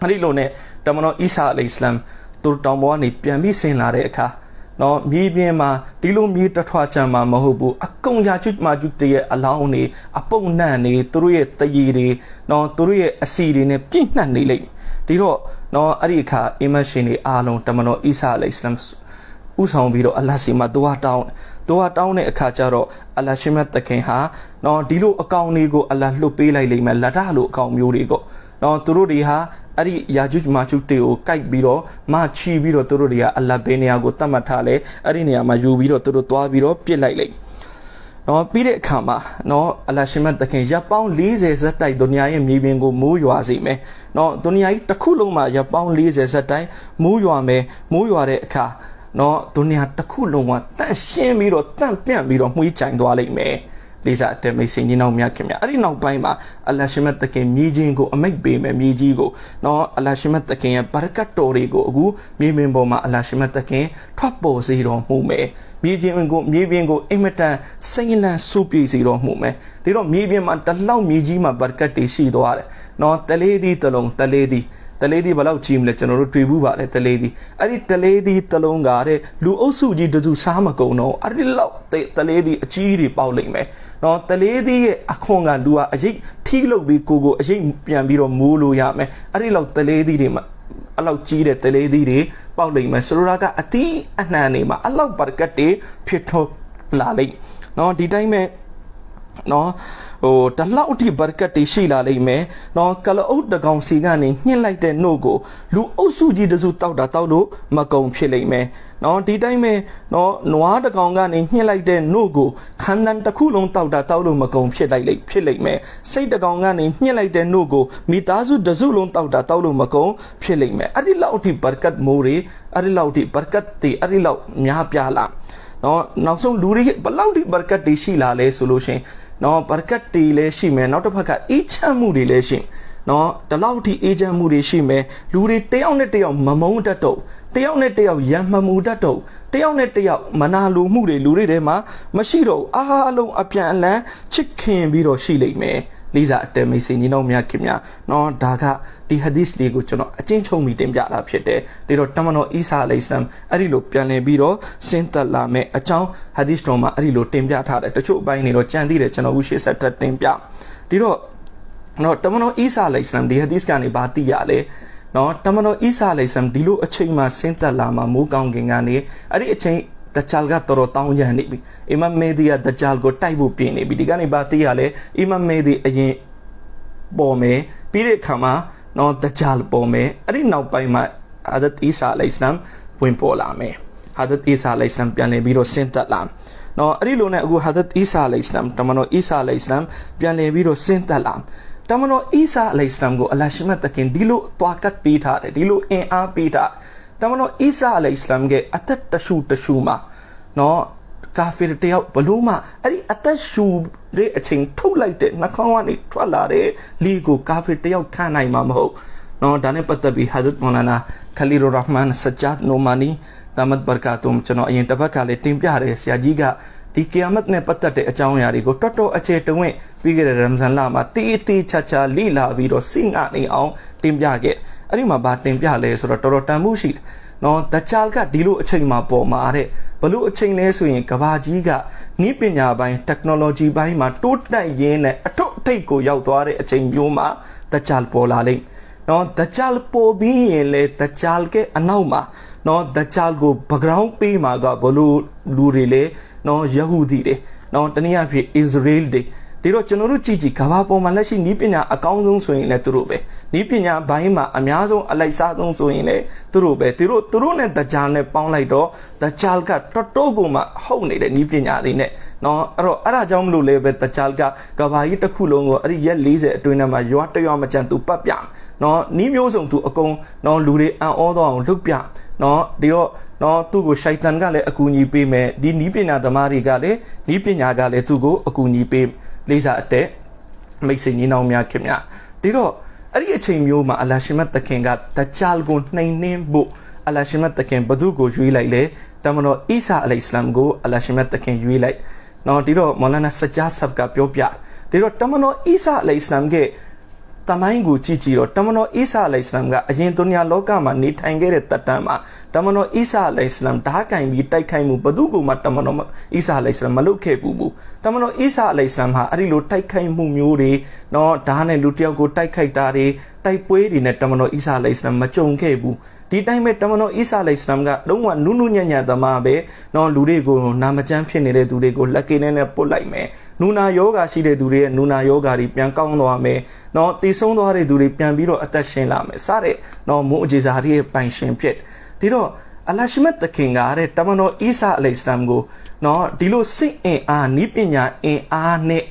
အဲ့ဒီလိုနဲ့တမန်တော်အီဆာအလัยစလမ်သူတောင်ပေါ်ကနေပြန်ပြီးဆင်းလာတဲ့အခါနော်မြေပြင်မှာဒီလိုမြေတထွာချံမှာမဟုတ်ဘူးအကုန်ရာချွတ်မာချွတ်တရဲ့အလောင်းတွေအပုပ်နှံ့တွေသူတို့ရဲ့တရေတွေနော်သူတို့ရဲ့အစီတွေနဲ့ပြည့်နှံ့နေလိမ့်ဒီတော့နော်အဲ့ဒီအခါအင်မရှင်တွေအားလုံးတမန်တော်အိဆာအလိုင်စလမ်ဥဆောင်ပြီးတော့အလတ်စီမှာသူဟာတောင်းသူဟာတောင်းတဲ့အခါကျတော့အလတ်ရှင်မတ်တခင်ဟာနော်ဒီလိုအကောင်လေးကိုအလတ်လှုပ်ပေးလိုက်လိမ့်မယ်လဒလို့အကောင်မျိုးတွေကိုတော့သူတို့တွေဟာအဲ့ဒီယာဂျူဂျ်မာဂျူတေကိုကိုက်ပြီးတော့မချီပြီးတော့သူတို့တွေကအလဘဲနေရာကိုတတ်မှတ်ထားလဲအဲ့ဒီနေရာမှာယူပြီးတော့သူတို့သွားပြီးတော့ပြစ်လိုက်လိုက်နော်ပြီးတဲ့အခါမှာနော်အလရှမတ်တခင်ရပ်ပေါင်း40ဇက်တိုက်ဒုနီယာရဲ့မြေပြင်ကိုမိုးရွာစေမယ်နော်ဒုနီယာကြီးတစ်ခုလုံးမှာရပ်ပေါင်း40ဇက်တိုက်မိုးရွာမယ်မိုးရွာတဲ့အခါနော်ဒုနီယာတစ်ခုလုံးကတန့်ရှင်းပြီးတော့တန့်ပြန့်ပြီးတော့မှုီးချိုင်သွားလိမ့်မယ်။လေးစားအတက်မိတ်စိန်ကြီးနောက်မြခင်ဗျအဲ့ဒီနောက်ပိုင်းမှာအလရှမတ်တခင်မြေကြီးကိုအမိတ်ပေးမယ်မြေကြီးကိုနော်အလရှမတ်တခင်ရဲ့ဘာရကတ်တော်တွေကိုအခုမြေမင်းပေါ်မှာအလရှမတ်တခင်ထွက်ပေါ်စေတော်မူမယ်မြေကြီးကိုမြေပြင်ကိုအင်မတန်စိန်လန်စုပြေစေတော်မူမယ်ဒါတော့မြေပြင်မှာတလောက်မြေကြီးမှာဘာရကတ်တွေရှိသွားတယ်နော်တလေးသည်တလုံးတလေးသည်တလေးသည်ဘလောက်ကြီးမလဲကျွန်တော်တို့တွေ့ဘူးပါလေတလေးသည်အဲ့ဒီတလေးသည်တလုံးကတဲ့လူအုပ်စုကြီးတစုစားမကုန်တော့အဲ့ဒီလောက်တလေးသည်အကြီးကြီးပေါက်လိမ့်မယ်နော်တလေးသည်ရဲ့အခွန်ကလူကအရေးထိလုပ်ပြီးကိုကိုအရေးပြန်ပြီးတော့မိုးလို့ရမယ်အဲ့ဒီလောက်တလေးသည်တွေမှာအလောက်ကြီးတဲ့တလေးသည်တွေပေါက်လိမ့်မယ်ဆိုလိုတာကအတီးအနှံနေမှာအလောက်ပါကတ်တွေဖြစ်ထွန်းလာလိမ့်နော်ဒီတိုင်းမဲ့နော်ဟိုတလောက်အထိဘာရကတ်တွေရှိလာလိမ့်မယ်နော်ကလအုပ်တကောင်စီကနေညှင့်လိုက်တဲ့နှုတ်ကိုလူအုပ်စုကြီးတစုတောက်တာတောက်လို့မကုံဖြစ်လိမ့်မယ်နော်ဒီတိုင်းပဲနော်နွားတကောင်ကနေညှင့်လိုက်တဲ့နှုတ်ကိုခန္ဓာတစ်ခုလုံးတောက်တာတောက်လို့မကုံဖြစ်လိုက်လိမ့်ဖြစ်လိမ့်မယ်စိတ်တကောင်ကနေညှင့်လိုက်တဲ့နှုတ်ကိုမိသားစုတစုလုံးတောက်တာတောက်လို့မကုံဖြစ်လိမ့်မယ်အဲ့ဒီလောက်အထိဘာရကတ်မိုးတွေအဲ့ဒီလောက်အထိဘာရကတ်တွေအဲ့ဒီလောက်များပြားလားနော်နောက်ဆုံးလူတွေဘလောက်ဒီဘာကတ်တွေရှိလာလဲဆိုလို့ရှင်နော်ဘာကတ်တွေလည်းရှိမယ်နောက်တစ်ဖက်ကအေးချမ်းမှုတွေလည်းရှိနော်ဒီလောက်ထိအေးချမ်းမှုတွေရှိမယ်လူတွေတယောက်နဲ့တယောက်မမုန်းတတ်တော့တယောက်နဲ့တယောက်ရံမမှုတတ်တော့တယောက်နဲ့တယောက်မနာလိုမှုတွေလူတွေထဲမှာမရှိတော့အားလုံးအပြန်အလှန်ချစ်ခင်ပြီးတော့ရှိလိမ့်မယ်လေးစားအတဲမိတ်ဆွေညီနှောင်များခင်ဗျာနော်ဒါကဒီဟဒီစ်လေးကိုကျွန်တော်အချင်းချုပ်မိတင်ပြတာဖြစ်တယ်ဒါတော့တမန်တော်အီစာအလိုင်ဆမ်အဲ့ဒီလိုပြန်လည်ပြီးတော့ဆင်းသက်လာမဲ့အကြောင်းဟဒီစ်တော်မှာအဲ့ဒီလိုတင်ပြထားတယ်တချို့အပိုင်းတွေတော့ကြံသေးတယ်ကျွန်တော်ဦးရှေ့ဆက်တင်ပြဒီတော့နော်တမန်တော်အီစာအလိုင်ဆမ်ဒီဟဒီစ်ကနေဘာသိရလဲနော်တမန်တော်အီစာအလိုင်ဆမ်ဒီလိုအချိန်မှာဆင်းသက်လာမှာမိုးကောင်းခင်ကနေအဲ့ဒီအချိန်ဒဂျာလ်ကတော်တော်တောင်းကြံနေပြီအီမမ်မေဒီကဒဂျာလ်ကိုတိုက်ဖို့ပြင်နေပြီဒီကနေ့ဘာသိရလဲအီမမ်မေဒီအရင်ပေါ်မယ်ပြီးတဲ့အခါမှာနော်ဒဂျာလ်ပေါ်မယ်အဲ့ဒီနောက်ပိုင်းမှာဟာဒတ်အီဆာအလိုင်စလမ်ဝင်ပေါ်လာမယ်ဟာဒတ်အီဆာအလိုင်စလမ်ပြန်လည်ပြီးတော့ဆင်းသက်လာနော်အဲ့ဒီလိုနဲ့အခုဟာဒတ်အီဆာအလိုင်စလမ်တမန်တော်အီဆာအလိုင်စလမ်ပြန်လည်ပြီးတော့ဆင်းသက်လာတမန်တော်အီဆာအလိုင်စလမ်ကိုအလ္လာဟ်ရှမတ်တခင်ဒီလိုတွာကတ်ပေးထားတယ်ဒီလိုအင်အားပေးထားတယ်တမန်တော်အိစာအလ္လာမ်ရဲ့အသက်တရှူတရှူမှာနော်ကာဖီတယောက်ဘလို့မှအဲ့ဒီအသက်ရှူတဲ့အချိန်ထုတ်လိုက်တဲ့နှာခေါင်းကနေထွက်လာတဲ့လေကိုကာဖီတယောက်ခံနိုင်မှာမဟုတ်နော်ဒါနဲ့ပတ်သက်ပြီးဟာဒတ်မူလာနာခလီရူရဟ်မန်ဆဂျတ်နိုမာနီဒါမတ်ဘာကာတုမ်ကျွန်တော်အရင်တစ်ပတ်ကလည်းတင်ပြရတယ်ဆရာကြီးကဒီကီယာမတ်နဲ့ပတ်သက်တဲ့အကြောင်းအရာတွေကိုတော်တော်အခြေတဝင့်ပြီးခဲ့တဲ့ရမ်ဇန်လမှာတေးသေးချာချာလေ့လာပြီးတော့စိငါနေအောင်တင်ပြခဲ့အဲ့ဒီမှာဗာတင်ပြလဲဆိုတော့တော်တော်တန်မှုရှိတယ်နော်တချာကဒီလိုအချိန်မှာပေါ်မှာတဲ့ဘလို့အချိန်လဲဆိုရင်ကဘာကြီးကနိပညာပိုင်း technology ပိုင်းမှာတိုးတက်ရင်းနဲ့အထွတ်အထိပ်ကိုရောက်သွားတဲ့အချိန်မျိုးမှာတချာပေါ်လာလိမ့်နော်တချာပေါ်ပြီးရင်လဲတချာကအနောက်မှာနော်တချာကို background ပေးမှာကဘလို့လူတွေလဲနော်ယဟူဒီတွေနော်တနည်းအားဖြင့် Israel တွေဒီတော့ကျွန်တော်တို့ကြည့်ကြည့်ကဘာပေါ်မှာလက်ရှိနီးပညာအကောင်းဆုံးဆိုရင်လည်းသူတို့ပဲနီးပညာဘိုင်းမှာအများဆုံးအလိုက်စားဆုံးဆိုရင်လည်းသူတို့ပဲသူတို့သူတို့နဲ့တကြနဲ့ပေါင်းလိုက်တော့တကြကတော်တော်ကိုမှဟုတ်နေတဲ့နီးပညာတွေနဲ့နော်အဲ့တော့အဲ့ဒါကြောင့်မလို့လည်းပဲတကြကကဘာကြီးတစ်ခုလုံးကိုအဲ့ဒီရက်40အတွင်းထဲမှာရွာတရွာမကြံသူပတ်ပြနော်နီးမျိုးစုံသူအကုန်နော်လူတွေအံ့ဩတော့အောင်လှုပ်ပြနော်ဒီတော့နော်သူ့ကိုရှိုက်တန်ကလည်းအကူအညီပေးမယ်ဒီနီးပညာသမားတွေကလည်းနီးပညာကလည်းသူ့ကိုအကူအညီပေးမယ်လေးစားအတက်မိတ်ဆွေညီနောင်များခင်ဗျဒီတော့အဲ့ဒီအချိန်မျိုးမှာအလာရှင်မတ်သခင်ကတချာလ်ကိုနှိမ်နှင်းဖို့အလာရှင်မတ်သခင်ဘသူကိုရွေးလိုက်လဲတမန်တော်အိစာအလိုင်စလမ်ကို အလာရှင်မတ်သခင်ရွေးလိုက်နော်ဒီတော့မော်လနာစကြာဆပ်ကပြောပြဒီတော့တမန်တော်အိစာအလိုင်စလမ်ရဲ့တမိုင်းကိုကြည့်ကြည့်တော့တမန်တော်အိဆာအလိုင်စလမ်ကအရင်ဒုနီယာလောကမှာနေထိုင်ခဲ့တဲ့တပ်တန်းမှာတမန်တော်အိဆာအလိုင်စလမ်ဓာတ်ကင်ပြီးတိုက်ခိုက်မှုဘသူ့ကိုမှတမန်တော်အိဆာအလိုင်စလမ်မလုပ်ခဲ့ဘူးဘူးတမန်တော်အိဆာအလိုင်စလမ်ဟာအဲ့ဒီလိုတိုက်ခိုက်မှုမျိုးတွေနော်ဓာတ်နဲ့လူတယောက်ကိုတိုက်ခိုက်တာတွေတိုက်ပွဲတွေနဲ့တမန်တော်အိဆာအလိုင်စလမ်မကြုံခဲ့ဘူးဒီတိုင်းပဲတမန်တော်အိဆာလိုင်စလမ်ကလုံးဝနုနုညံ့ညံ့သမားပဲနော်လူတွေကိုနာမကျန်းဖြစ်နေတဲ့သူတွေကိုလက်ကင်းနဲ့ပုတ်လိုက်မယ်နူနာယောဂါရှိတဲ့သူတွေရဲ့နူနာယောဂါတွေပြန်ကောင်းသွားမယ်နော်တည်ဆုံးသွားတဲ့သူတွေပြန်ပြီးတော့အသက်ရှင်လာမယ်စတဲ့နော်မုံအခြေစာတွေပိုင်ရှင်ဖြစ်ဒီတော့အလရှိမတ်တခင်ကတဲ့တမန်တော်အိဆာအလိုင်စလမ်ကိုနော်ဒီလိုစိတ်အင်အားနိပညာအင်အားနဲ့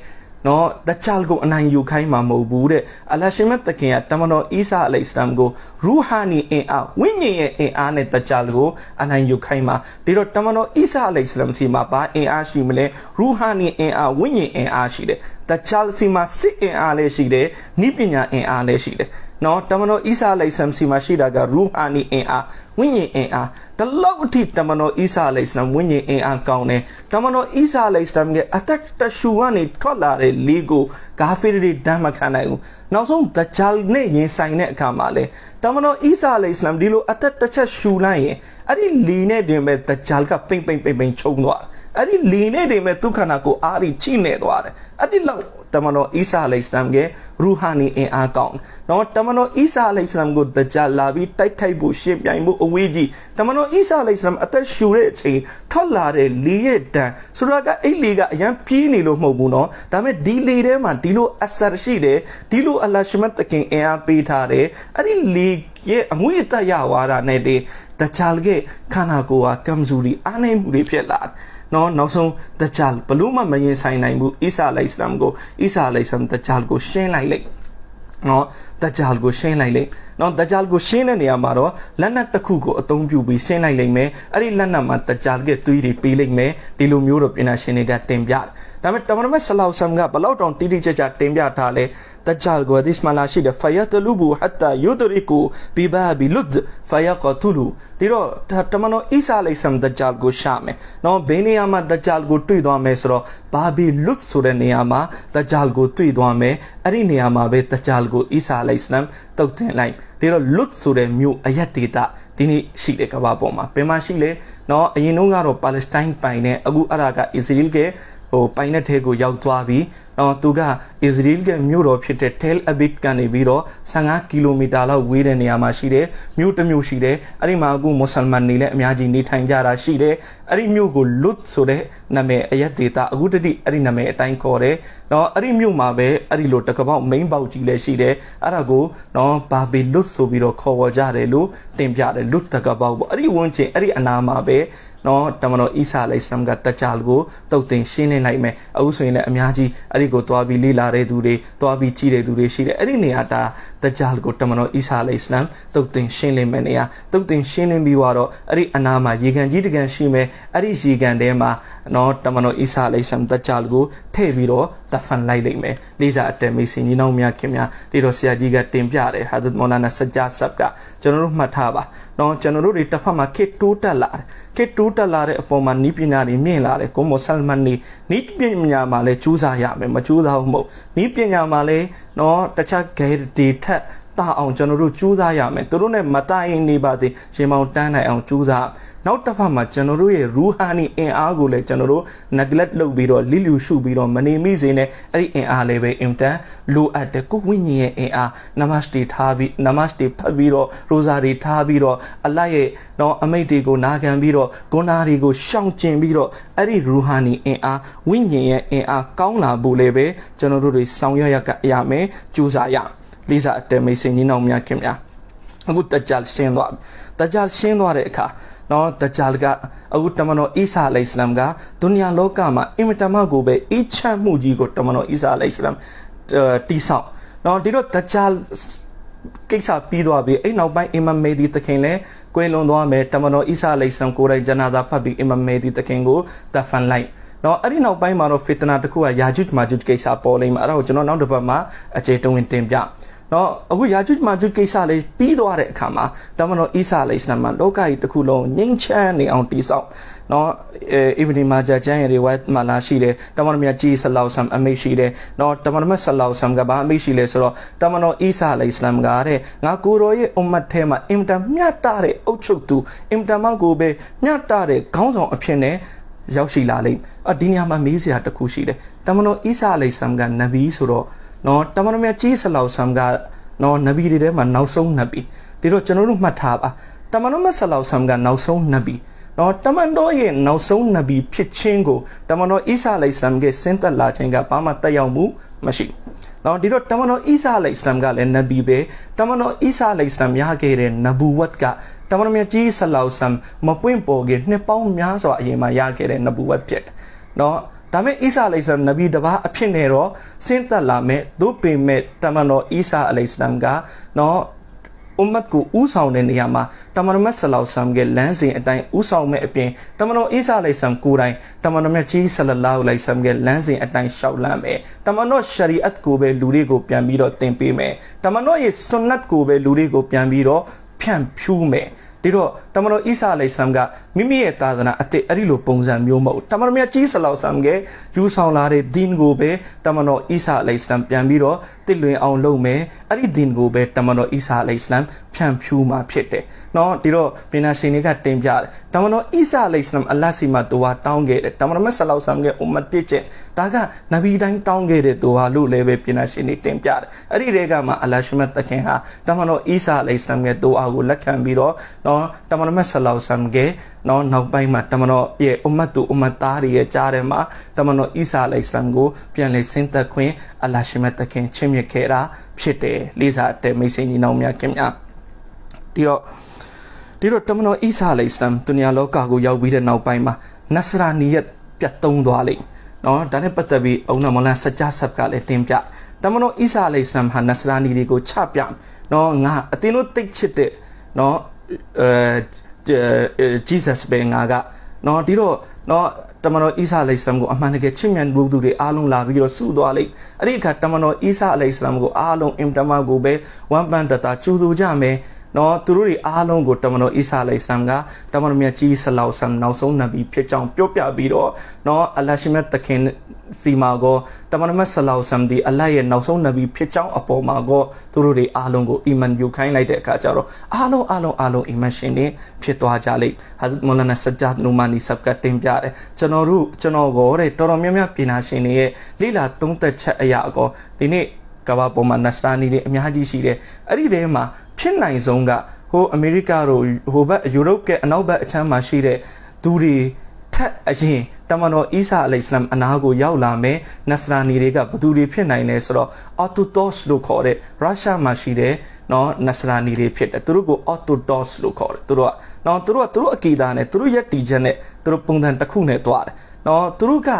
နော်တချာလ်ကိုအနိုင်ယူခိုင်းမှာမဟုတ်ဘူးတဲ့အလရှင်မတ်တခင်ကတမန်တော်အီစာအလိုင်စလမ်ကိုရူဟာနီအင်အားဝိညာဉ်ရဲ့အင်အားနဲ့တချာလ်ကိုအနိုင်ယူခိုင်းမှာဒီတော့တမန်တော်အီစာအလိုင်စလမ်စီမှာဘာအင်အားရှိမလဲရူဟာနီအင်အားဝိညာဉ်အင်အားရှိတယ်တချာလ်စီမှာစစ်အင်အားလည်းရှိတယ်နိပညာအင်အားလည်းရှိတယ်နော်တမန်တော်အီစာအလိုင်စလမ်စီမှာရှိတာကရူဟာနီအင်အားဝိညာဉ်အင်အားဒီလောက်အထိတမန်တော်အိစာလိတ်စလမ်ဝိညာဉ်အင်အားကောင်းတယ်တမန်တော်အိစာလိတ်စလမ်ရဲ့အသက်တရှူကနေထွက်လာတဲ့လေကိုဂါဖီရီဒမ်းမခံနိုင်ဘူးနောက်ဆုံးဒဂျာလ်နဲ့ရင်ဆိုင်တဲ့အခါမှာလဲတမန်တော်အိစာလိတ်စလမ်ဒီလိုအသက်တစ်ချက်ရှူလိုက်ရင်အဲ့ဒီလေနဲ့တင်ပဲဒဂျာလ်ကပိမ့်ပိမ့်ပိမ့်ပိမ့်ခြုံသွားအဲ့ဒီလေနဲ့တည်းမဲ့သူခန္ဓာကိုအားပြီးချိနေသွားတယ်အဲ့ဒီလောက်တမန်တော်အိဆာအလိုင်စလမ်ရဲ့ရူဟာနီအင်အားကောင်းနော်တမန်တော်အိဆာအလိုင်စလမ်ကိုတကြလာပြီးတိုက်ခိုက်ဖို့ရှင်ပြိုင်ဖို့အဝေးကြီးတမန်တော်အိဆာအလိုင်စလမ်အသက်ရှူတဲ့အချိန်ထွက်လာတဲ့လေရဲ့တန်ဆိုတော့ကအဲ့လေကအရန်ပြေးနေလို့မဟုတ်ဘူးနော်ဒါပေမဲ့ဒီလေထဲမှာဒီလိုအဆာရှိတယ်ဒီလိုအလရှမတ်တခင်အင်အားပေးထားတယ်အဲ့ဒီလေရဲ့အငွေ့အသက်ရဝါဒနဲ့တည်းတချာလကခန္ဓာကိုယ်ဟာကမ်ဇူရီအာနိုင်မှုတွေဖြစ်လာတယ်နော်နောက်ဆုံးတကြဘလို့မှမရင်ဆိုင်နိုင်ဘူးအီစာအလိုင်စလမ်ကိုအီစာအလိုင်စလမ်တကြကို ရှင်းလိုက်လိုက်နော်တဂျာလ်ကိုရှင်းလိုက်လိမ့်။နော်တဂျာလ်ကိုရှင်းတဲ့နေရာမှာတော့လက်နက်တစ်ခုကိုအသုံးပြုပြီးရှင်းလိုက်လိမ့်မယ်။အဲ့ဒီလက်နက်မှာတဂျာလ်ကသွေးတွေပေးလိုက်မယ်။ဒီလိုမျိုးတော့ပြင်နာရှင်တွေကတင်ပြတယ်။ဒါပေမဲ့တမန်တော်ဆလောက်ဆမ်ကဘလောက်တောင်တိတိကျကျတင်ပြထားလဲတဂျာလ်ကိုဒီစမလာရှိတဲ့ဖယတ်လူဘူဟတ်တာယူဒရီကိုဘီဘာဘီလုဒ်ဖယကတူလူဒီတော့တမန်တော်အီဆာအလိုင်ဆမ်တဂျာလ်ကိုရှာမယ်။နော်ဘယ်နေရာမှာတဂျာလ်ကိုတွေ့သွားမယ်ဆိုတော့ဘာဘီလုဒ်ဆိုတဲ့နေရာမှာတဂျာလ်ကိုတွေ့သွားမယ်။အဲ့ဒီနေရာမှာပဲတဂျာလ်ကိုအီဆာအလိုင်အစ္စလမ်တုတ်တင်လိုက်ဒါတော့လွတ်ဆိုတဲ့မြို့အယက်ဒေတာဒီနေ့ရှိတဲ့ကမ္ဘာပေါ်မှာပင်မရှိလေနော်အရင်တုန်းကတော့ပါလက်စတိုင်းပိုင်နဲ့အခုအဲ့ဒါကအစ္စရေးကဟိုပိုင်တဲ့ထဲကိုရောက်သွားပြီးအော်သူကအစ္စရေးလ်ကမြို့တော်ဖြစ်တဲ့ Tel Aviv ကနေပြီးတော့15ကီလိုမီတာလောက်ဝေးတဲ့နေရာမှာရှိတယ်မြို့တစ်မြို့ရှိတယ်အဲ့ဒီမှာအခုမွတ်စလမန်တွေလည်းအများကြီးနေထိုင်ကြတာရှိတယ်အဲ့ဒီမြို့ကိုလွတ်ဆိုတဲ့နာမည်အယက်ဒေတာအခုတတိအဲ့ဒီနာမည်အတိုင်းခေါ်တယ်နော်အဲ့ဒီမြို့မှာပဲအဲ့ဒီလိုတကပေါက် main ပေါက်ကြီးလည်းရှိတယ်အဲ့ဒါကိုနော်ဘာဘီလွတ်ဆိုပြီးတော့ခေါ်ဝေါ်ကြတယ်လို့တင်ပြတယ်လွတ်တကပေါက်ပေါ့အဲ့ဒီဝန်းကျင်အဲ့ဒီအနာမှာပဲနော်တမန်တော်အီဆာလိုင်စလမ်ကတကြလကိုတုတ်တင်ရှင်းလင်းလိုက်မယ်အခုဆိုရင်လည်းအများကြီးအဲ့ဒီကိုသွားပြီးလေ့လာတဲ့သူတွေသွားပြီးကြည့်တဲ့သူတွေရှိတယ်အဲ့ဒီနေရာတာတကြလကိုတမန်တော်အီဆာလိုင်စလမ်တုတ်တင်ရှင်းလင်းမယ်နေရာတုတ်တင်ရှင်းလင်းပြီးတော့အဲ့ဒီအနာမှာရေကန်ကြီးတကန်ရှိမယ်အဲ့ဒီရေကန်ထဲမှာနော်တမန်တော်အီဆာလိုင်စလမ်တကြလကိုထည့်ပြီးတော့တဖန်လိုက်လိမ့်မယ်လေးစားအတမိတ်စင်ကြီးနောက်များခင်များတေတော်ဆရာကြီးကတင်ပြတယ်ဟာဇတ်မောလာနာဆဂျာဆပ်ကကျွန်တော်တို့မှတ်ထားပါတော့ကျွန်တော်တို့တွေတစ်ဖက်မှာခေတိုးတက်လာတယ်ခေတိုးတက်လာတဲ့အပေါ်မှာနီးပညာတွေမြင့်လာတယ်ကိုမောဆလမန်နေနီးပညာမှာလည်းကြိုးစားရမယ်မကြိုးစားဘူးမဟုတ်နီးပညာမှာလည်းနော်တခြားဂေဒီထက်သာအောင်ကျွန်တော်တို့စူးစမ်းရမယ်သူတို့နဲ့မတိုင်နေပါသေးရှင်မောင်တန်းနိုင်အောင်စူးစမ်းနောက်တစ်ဖက်မှာကျွန်တော်တို့ရဲ့ရူဟာနီအင်အားကိုလည်းကျွန်တော်တို့ neglect လုပ်ပြီးတော့လိလူရှုပြီးတော့မနေမိစေနဲ့အဲ့ဒီအင်အားလည်းပဲအင်တန်လိုအပ်တဲ့ကိုဝိညာဉ်ရဲ့အင်အားနမစတေထားပြီးနမစတေဖတ်ပြီးတော့ရိုဇာတွေထားပြီးတော့အလတ်ရဲ့တော့အမိတ်တွေကိုနာခံပြီးတော့ဂုဏတွေကိုရှောင်ကျင်ပြီးတော့အဲ့ဒီရူဟာနီအင်အားဝိညာဉ်ရဲ့အင်အားကောင်းလာဖို့လည်းပဲကျွန်တော်တို့တွေဆောင်ရွက်ရရမယ်ကြိုးစားရလေးစားအတဲမိတ်ဆွေညီနောင်များခင်ဗျာအခုတကြလရှင်းသွားတကြလရှင်းသွားတဲ့အခါနော်တကြလကအခုတမန်တော်အိဆာအလိုင်စလမ်ကဒုညာလောကမှာအင်မတမကိုပဲအေးချမ်းမှုကြီးကိုတမန်တော်အိဆာအလိုင်စလမ်တိဆောက်နော်ဒီတော့တကြလကိစ္စပြီးသွားပြီအဲ့နောက်ပိုင်းအီမမ်မေဒီတခင်လည်းကွယ်လွန်သွားမယ်တမန်တော်အိဆာအလိုင်စလမ်ကိုယ်တိုင်ဂျနာသာဖတ်ပြီးအီမမ်မေဒီတခင်ကိုတဖန်လိုက်နော်အဲ့ဒီနောက်ပိုင်းမှာတော့ဖေတနာတစ်ခုကယာဂျုဂျ်မာဂျုဂျ်ကိစ္စပေါ်လိမ့်မယ်အဲ့ဒါကိုကျွန်တော်နောက်တစ်ပတ်မှာအခြေတဝင်တင်ပြနော်အခုယာဂျုမာဂျုကိစ္စလေးပြီးသွားတဲ့အခါမှာတမန်တော်အီဆာလေးစနမှာလောကကြီးတစ်ခုလုံးငြိမ်ချမ်းနေအောင်တည်ဆောက်နော်အေဗနီမာဂျာကျမ်းရည်ဝတ်မာလာရှိတယ်တမန်တော်မြတ်ဂျေဆလောက်ဆမ်အမိတ်ရှိတယ်နော်တမန်တော်မြတ်ဆလောက်ဆမ်ကဘာအမိတ်ရှိလဲဆိုတော့တမန်တော်အီဆာလေးစနမ်ကတဲ့ငါကိုရောရဲ့အွမ်မတ်ထဲမှာအင်တာမြတ်တာတဲ့အုပ်ချုပ်သူအင်တာမကိုပဲမြတ်တာတဲ့ခေါင်းဆောင်အဖြစ်နဲ့ရောက်ရှိလာလိမ့်အဒီနေရာမှာမေးစရာတခုရှိတယ်တမန်တော်အီဆာလေးစနမ်ကနဗီဆိုတော့နော်တမန်တော်မြတ်ကြီးဆလောဆမ်ကနော်နဗီတွေထဲမှာနောက်ဆုံးနဗီဒီတော့ကျွန်တော်တို့မှတ်ထားပါတမန်တော်မြတ်ဆလောဆမ်ကနောက်ဆုံးနဗီနော်တမန်တော်ရဲ့နောက်ဆုံးနဗီဖြစ်ခြင်းကိုတမန်တော်အိဆာအလိုင်စလမ်ကဆင်းသက်လာခြင်းကဘာမှတက်ရောက်မှုမရှိနော်ဒီတော့တမန်တော်အိဆာအလိုင်စလမ်ကလည်းနဗီပဲတမန်တော်အိဆာအလိုင်စလမ်ရခဲ့တဲ့နဘူဝတ်ကတမန်တော်မြတ်ကြီးဆလောဆမ်မပွင့်ပေါ်ခင်နှစ်ပေါင်းများစွာအရင်မှာရခဲ့တဲ့နဘူဝတ်ဖြစ်တယ်နော်ဒါပေမဲ့အီစာအလိစလမ်နဗီတပါအဖြစ်နဲ့တော့ဆင်းသက်လာမဲ့သို့ပေမဲ့တမန်တော်အီစာအလိစလမ်ကနော်အွမ်မတ်ကိုဥဆောင်တဲ့နေရာမှာတမန်တော်မတ်ဆလောဆမ်ရဲ့လမ်းစဉ်အတိုင်းဥဆောင်မဲ့အပြင်တမန်တော်အီစာအလိဆမ်ကိုယ်တိုင်တမန်တော်မြတ်ကြီးဆလလာဟူအလိဆမ်ရဲ့လမ်းစဉ်အတိုင်းရှောက်လမ်းမဲ့တမန်တော်ရှရီအတ်ကိုပဲလူတွေကိုပြန်ပြီးတော့သင်ပေးမယ်တမန်တော်ရဲ့ဆွန်နတ်ကိုပဲလူတွေကိုပြန်ပြီးတော့ဖြန့်ဖြူးမယ်ဒီတော့တမန်တော်အီဆာအလိုင်ဆမ်ကမိမိရဲ့သာသနာအသစ်အဲ့ဒီလိုပုံစံမျိုးမဟုတ်တမန်တော်မြတ်ကြီးဆလောဆမ်ကယူဆောင်လာတဲ့ဒင်းကိုပဲတမန်တော်အီဆာအလိုင်ဆမ်ပြန်ပြီးတော့တစ်လွင်အောင်လုပ်မယ်အဲ့ဒီဒင်းကိုပဲတမန်တော်အီဆာအလိုင်ဆမ်ဖြန့်ဖြူးမှာဖြစ်တယ်နော်ဒီတော့ပင်နာရှင်တွေကတင်ပြတယ်တမန်တော်အီစာအလိုင်စလမ်အလတ်စီမှာသူဟာတောင်းခဲ့တယ်တမန်တော်မဆလောက်ဆမ်ကအွမ်မတ်ပြည့်ကျင့်ဒါကနဗီတိုင်းတောင်းခဲ့တဲ့သူဟာလို့လည်းပဲပြင်နာရှင်တွေတင်ပြတယ်အဲ့ဒီတဲကမှအလရှမတ်တခင်ဟာတမန်တော်အီစာအလိုင်စလမ်ရဲ့သူအားကိုလက်ခံပြီးတော့နော်တမန်တော်မဆလောက်ဆမ်ကနော်နောက်ပိုင်းမှာတမန်တော်ရဲ့အွမ်မတ်သူအွမ်မတ်သားတွေရဲ့ကြားထဲမှာတမန်တော်အီစာအလိုင်စလမ်ကိုပြန်လည်ဆင်းသက်ခွင့်အလရှမတ်တခင်ချင့်မြစ်ခဲ့တာဖြစ်တယ်လေးစားတဲ့မိတ်ဆွေညီနောင်များခင်ဗျာဒီတော့ဒီတော့တမန်တော်အီစာအလိုင်စလမ်ဒုနီယာလောကကိုရောက်ပြီးတဲ့နောက်ပိုင်းမှာနတ်စရာနီယက်ပြတ်သုံးသွားလိမ့်နော်ဒါနဲ့ပတ်သက်ပြီးအုံနမလန်စကြဆပ်ကလည်းတင်ပြတမန်တော်အီစာအလိုင်စလမ်ဟာနတ်စရာနီတွေကိုချပြနော်ငါအတင်းလို့တိတ်ချစ်တဲ့နော်အဲဂျေဇပ်ပဲငါကနော်ဒီတော့နော်တမန်တော်အီစာအလိုင်စလမ်ကိုအမှန်တကယ်ချစ်မြတ်မှုသူတွေအားလုံးလာပြီးတော့ဆုသွားလိမ့်အဲ့ဒီအခါတမန်တော်အီစာအလိုင်စလမ်ကိုအားလုံးအင်တမကိုပဲဝမ်ပန်တတာကျူဆူကြမယ်နော်သူတို့တွေအားလုံးကိုတမန်တော်အီစာလိဆန်ကတမန်တော်မြတ်ကြီးဆလောက်ဆန်နောက်ဆုံးနဗီဖြစ်ကြောင်းပြောပြပြီးတော့နော်အလရှမတ်တခင်စီမာကိုတမန်တော်မြတ်ဆလောက်ဆန်ဒီအလရဲ့နောက်ဆုံးနဗီဖြစ်ကြောင်းအပေါ်မှာကိုသူတို့တွေအားလုံးကိုအီမန်ယူခိုင်းလိုက်တဲ့အခါကျတော့အားလုံးအားလုံးအားလုံးအီမန်ရှင်နေဖြစ်သွားကြလိမ့်ဟာဇတ်မောလနာဆဂျတ်နူမာနီဆပ်ကတင်ပြတယ်ကျွန်တော်တို့ကျွန်တော်ကိုတဲ့တော်တော်များများပြင်နာရှင်တွေရဲ့လိလာသုံးသက်ချက်အရာအကောဒီနေ့ကမ္ဘာပေါ်မှာနတ်စတာနီတွေအများကြီးရှိတယ်အဲ့ဒီထဲမှာဖြစ်နိုင်ဆုံးကဟိုအမေရိကတို့ဟိုဘက်ယူရိုပကအနောက်ဘက်အချမ်းမှာရှိတဲ့သူတွေထက်အရင်တမန်တော်အီစာအလိစလမ်အနာကိုရောက်လာမယ်နတ်စရာနီတွေကဘသူတွေဖြစ်နိုင်လဲဆိုတော့အော်တိုတော့စ်လို့ခေါ်တဲ့ရုရှားမှာရှိတဲ့နော်နတ်စရာနီတွေဖြစ်တယ်သူတို့ကိုအော်တိုတော့စ်လို့ခေါ်တယ်သူတို့ကနော်သူတို့ကသူတို့အကီတာနဲ့သူတို့ရက်တီချက်နဲ့သူတို့ပုံစံတစ်ခုနဲ့တွားတယ်နော်သူတို့က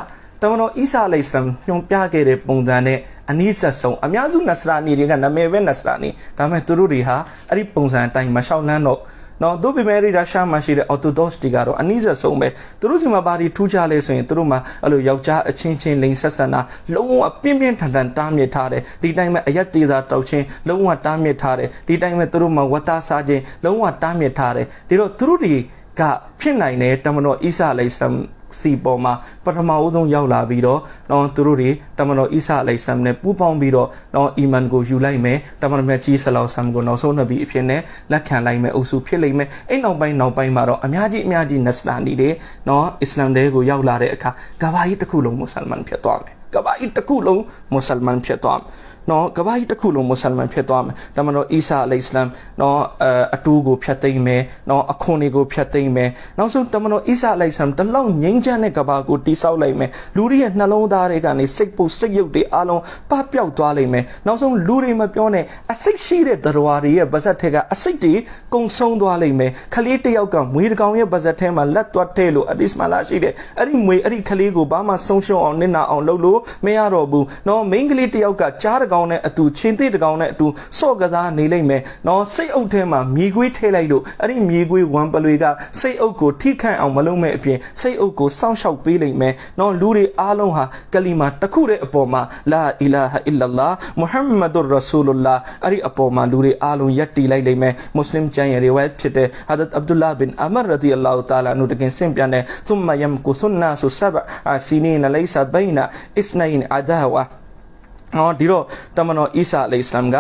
တမန်တော်အီစာအလိစလမ်ညွှန်ပြခဲ့တဲ့ပုံစံနဲ့အနည်းဆက်ဆုံးအများစုနစရာနီတွေကနာမည်ပဲနစရာနီဒါပေမဲ့သူတို့တွေဟာအဲ့ဒီပုံစံအတိုင်းမလျှောက်လန်းတော့နော်သူပေမဲ့ရုရှားမှာရှိတဲ့ Orthodox တွေကတော့အနည်းဆက်ဆုံးပဲသူတို့စီမှာဘာတွေထူးခြားလဲဆိုရင်သူတို့မှာအဲ့လိုယောက်ျားအချင်းချင်းလိန်ဆက်ဆံတာလုံးဝပြင်းပြင်းထန်ထန်တားမြစ်ထားတယ်ဒီတိုင်းမဲ့အရက်သေးတာတောက်ချင်းလုံးဝတားမြစ်ထားတယ်ဒီတိုင်းမဲ့သူတို့မှာဝတ်သားစားခြင်းလုံးဝတားမြစ်ထားတယ်ဒါတော့သူတို့တွေကဖြစ်နိုင်တယ်တမန်တော်အိစာအလိုင်ဆမ်စီပေါ်မှာပထမအဦးဆုံးရောက်လာပြီးတော့တော့သူတို့တွေတမန်တော်အီဆာအလိုင်ဆမ်နဲ့ပူးပေါင်းပြီးတော့တော့အီမန်ကိုယူလိုက်မယ်တမန်တော်မြတ်ကြီးဆလောဆမ်ကိုနောက်ဆုံးနဗီအဖြစ်နဲ့လက်ခံလိုက်မယ်အုပ်စုဖြစ်လိမ့်မယ်အဲ့နောက်ပိုင်းနောက်ပိုင်းမှာတော့အများကြီးအများကြီးနက်စလာနီတွေနော်အစ္စလမ်တဲကိုရောက်လာတဲ့အခါကဘာကြီးတစ်ခုလုံးမွတ်စလမန်ဖြစ်သွားမယ်ကဘာကြီးတစ်ခုလုံးမွတ်စလမန်ဖြစ်သွားမယ်နော်ကမ္ဘာကြီးတစ်ခုလုံးမွတ်စလမန်ဖြစ်သွားမယ်ဒါမှမဟုတ်အီစာအလိုင်စလမ်နော်အတူကိုဖျက်သိမ်းမယ်နော်အခွန်တွေကိုဖျက်သိမ်းမယ်နောက်ဆုံးဒါမှမဟုတ်အီစာအလိုင်စလမ်တလောက်ငြိမ်းချမ်းတဲ့ကမ္ဘာကိုတိဆောက်လိုက်မယ်လူတွေရဲ့နှလုံးသားတွေကနေစိတ်ပုတ်စိတ်ယုတ်တွေအလုံးပပျောက်သွားလိမ့်မယ်နောက်ဆုံးလူတွေမပြောနဲ့အစိတ်ရှိတဲ့သတ္တဝါတွေရဲ့ပါဇက်ထဲကအစိတ်တွေကုံဆုံးသွားလိမ့်မယ်ခလေးတစ်ယောက်ကမွေးတကောင်ရဲ့ပါဇက်ထဲမှာလက်သွတ်ထဲလို့အသစ်မှလာရှိတဲ့အဲ့ဒီမွေအဲ့ဒီခလေးကိုဘာမှဆုံးရှုံးအောင်နစ်နာအောင်လုပ်လို့မရတော့ဘူးနော်မိန်းကလေးတစ်ယောက်ကကြားတကောင်နဲ့အတူချင်းသေးတကောင်နဲ့အတူစော့ကစားနေလိမ့်မယ်နော်စိတ်အုပ်ထဲမှာမြေခွေးထည့်လိုက်လို့အဲ့ဒီမြေခွေးဝမ်ပလွေကစိတ်အုပ်ကိုထိခန့်အောင်မလုပ်မဲ့အပြင်စိတ်အုပ်ကိုစောင့်ရှောက်ပေးလိမ့်မယ်နော်လူတွေအားလုံးဟာကလီမာတစ်ခုတည်းအပေါ်မှာလာအီလာဟာအီလာလာမုဟမ္မဒ်ရာဆူလလာအဲ့ဒီအပေါ်မှာလူတွေအားလုံးယက်တီလိုက်လိမ့်မယ်မွတ်စလင်ကျမ်းရဲ့ riwayat ဖြစ်တဲ့ဟာဒတ်အဗ်ဒူလာဘင်အမရ်ရဒီအလာဟူတာလာအနုတကင်ဆင့်ပြန်တဲ့သုမယမ်ကုဆုနာဆုဆဘအစီနီနလိဆဘိုင်နာအစ်နိုင်အဒါဝါနော်ဒီတော့တမန်တော်အီဆာအလိစလမ်က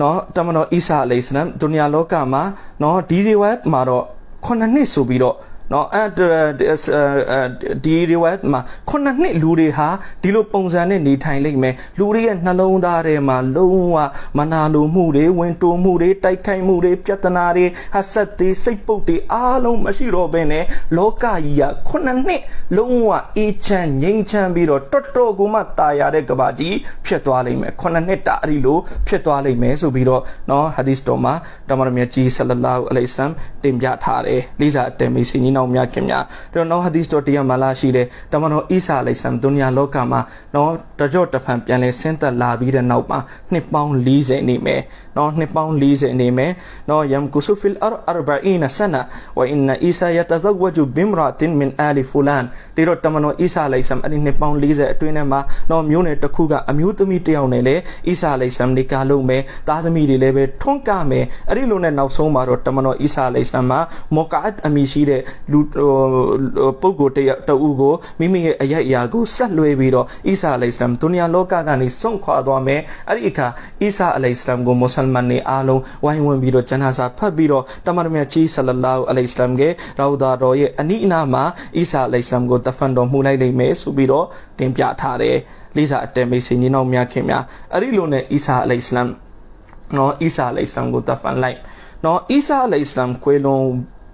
နော်တမန်တော်အီဆာအလိစလမ်ဒုနီယာလောကမှာနော်ဒီဒီဝက်မှာတော့ခုနှစ်နှစ်ဆိုပြီးတော့နော်အဲဒီဒီဝက်မှာခုနှစ်နှစ်လူတွေဟာဒီလိုပုံစံနဲ့နေထိုင်လိမ့်မယ်လူတွေရဲ့နှလုံးသားထဲမှာလုံးဝမနာလိုမှုတွေဝင်တိုးမှုတွေတိုက်ခိုက်မှုတွေပြဿနာတွေဟဆက်တွေစိတ်ပုတ်တွေအားလုံးမရှိတော့ဘဲနဲ့လောကကြီးကခုနှစ်နှစ်လုံးဝအေးချမ်းငြိမ်းချမ်းပြီးတော့တော်တော်ကိုမှตายရတဲ့ကဘာကြီးဖြစ်သွားလိမ့်မယ်ခုနှစ်နှစ်တာအဲ့ဒီလိုဖြစ်သွားလိမ့်မယ်ဆိုပြီးတော့နော်ဟာဒီစ်တော်မှာတမန်တော်မြတ်ကြီးဆလလောအလိုင်ဆမ်တင်ပြထားတယ်လိစာအတ္တမီစင်ကြီးအောင်များခင်ဗျာတော်နော်ဟာဒီစ်တော်တရားမလာရှိတယ်တမန်တော်အိဆာအလိုင်ဆမ်ဒုနီယာလောကမှာနော်တကြော့တဖန်ပြန်လဲဆင်းသက်လာပြီးတဲ့နောက်မှာနှစ်ပေါင်း40နေမယ်နော်နှစ်ပေါင်း40နေမယ်နော်ယမ်ကူဆူဖီလ်အာ40ဆနာဝအင်နအိဆာယတဇဝဂျူဘင်ရာတင်မင်အာလီဖူလန်ဒီတော့တမန်တော်အိဆာအလိုင်ဆမ်အဲ့ဒီနှစ်ပေါင်း40အတွင်းထဲမှာနော်မျိုးနယ်တစ်ခုကအမျိုးသမီးတစ်ယောက်နဲ့လေအိဆာအလိုင်ဆမ်နေကာလုံးမယ်သားသမီးတွေလည်းပဲထွန်းကမယ်အဲ့ဒီလိုနဲ့နောက်ဆုံးမှာတော့တမန်တော်အိဆာအလိုင်ဆမ်မှာမောကာအတ်အမီရှိတဲ့လူပုဂ္ဂိုလ်တအူကိုမိမိရဲ့အရိုက်အရာကိုဆက်လွှဲပြီးတော့အီစာအလိုင်စလမ်ဒုနီယာလောကကနေစွန့်ခွာသွားမယ်အဲ့ဒီအခါအီစာအလိုင်စလမ်ကိုမွတ်စလမန်တွေအားလုံးဝိုင်းဝန်းပြီးတော့ဂျန်နာဇာဖတ်ပြီးတော့တမန်တော်မြတ်ကြီးဆလလောအလိုင်စလမ်ကရာဝဒါတော်ရဲ့အနိအနာမှာအီစာအလိုင်စလမ်ကိုတဖန်တော်မှုလိုက်နိုင်မယ်ဆိုပြီးတော့တင်ပြထားတယ်လေးစားအတန်မိတ်ဆွေညီနောင်များခင်များအဲ့ဒီလိုနဲ့အီစာအလိုင်စလမ်နော်အီစာအလိုင်စလမ်ကိုတဖန်လိုက်နော်အီစာအလိုင်စလမ်ကွေလွန်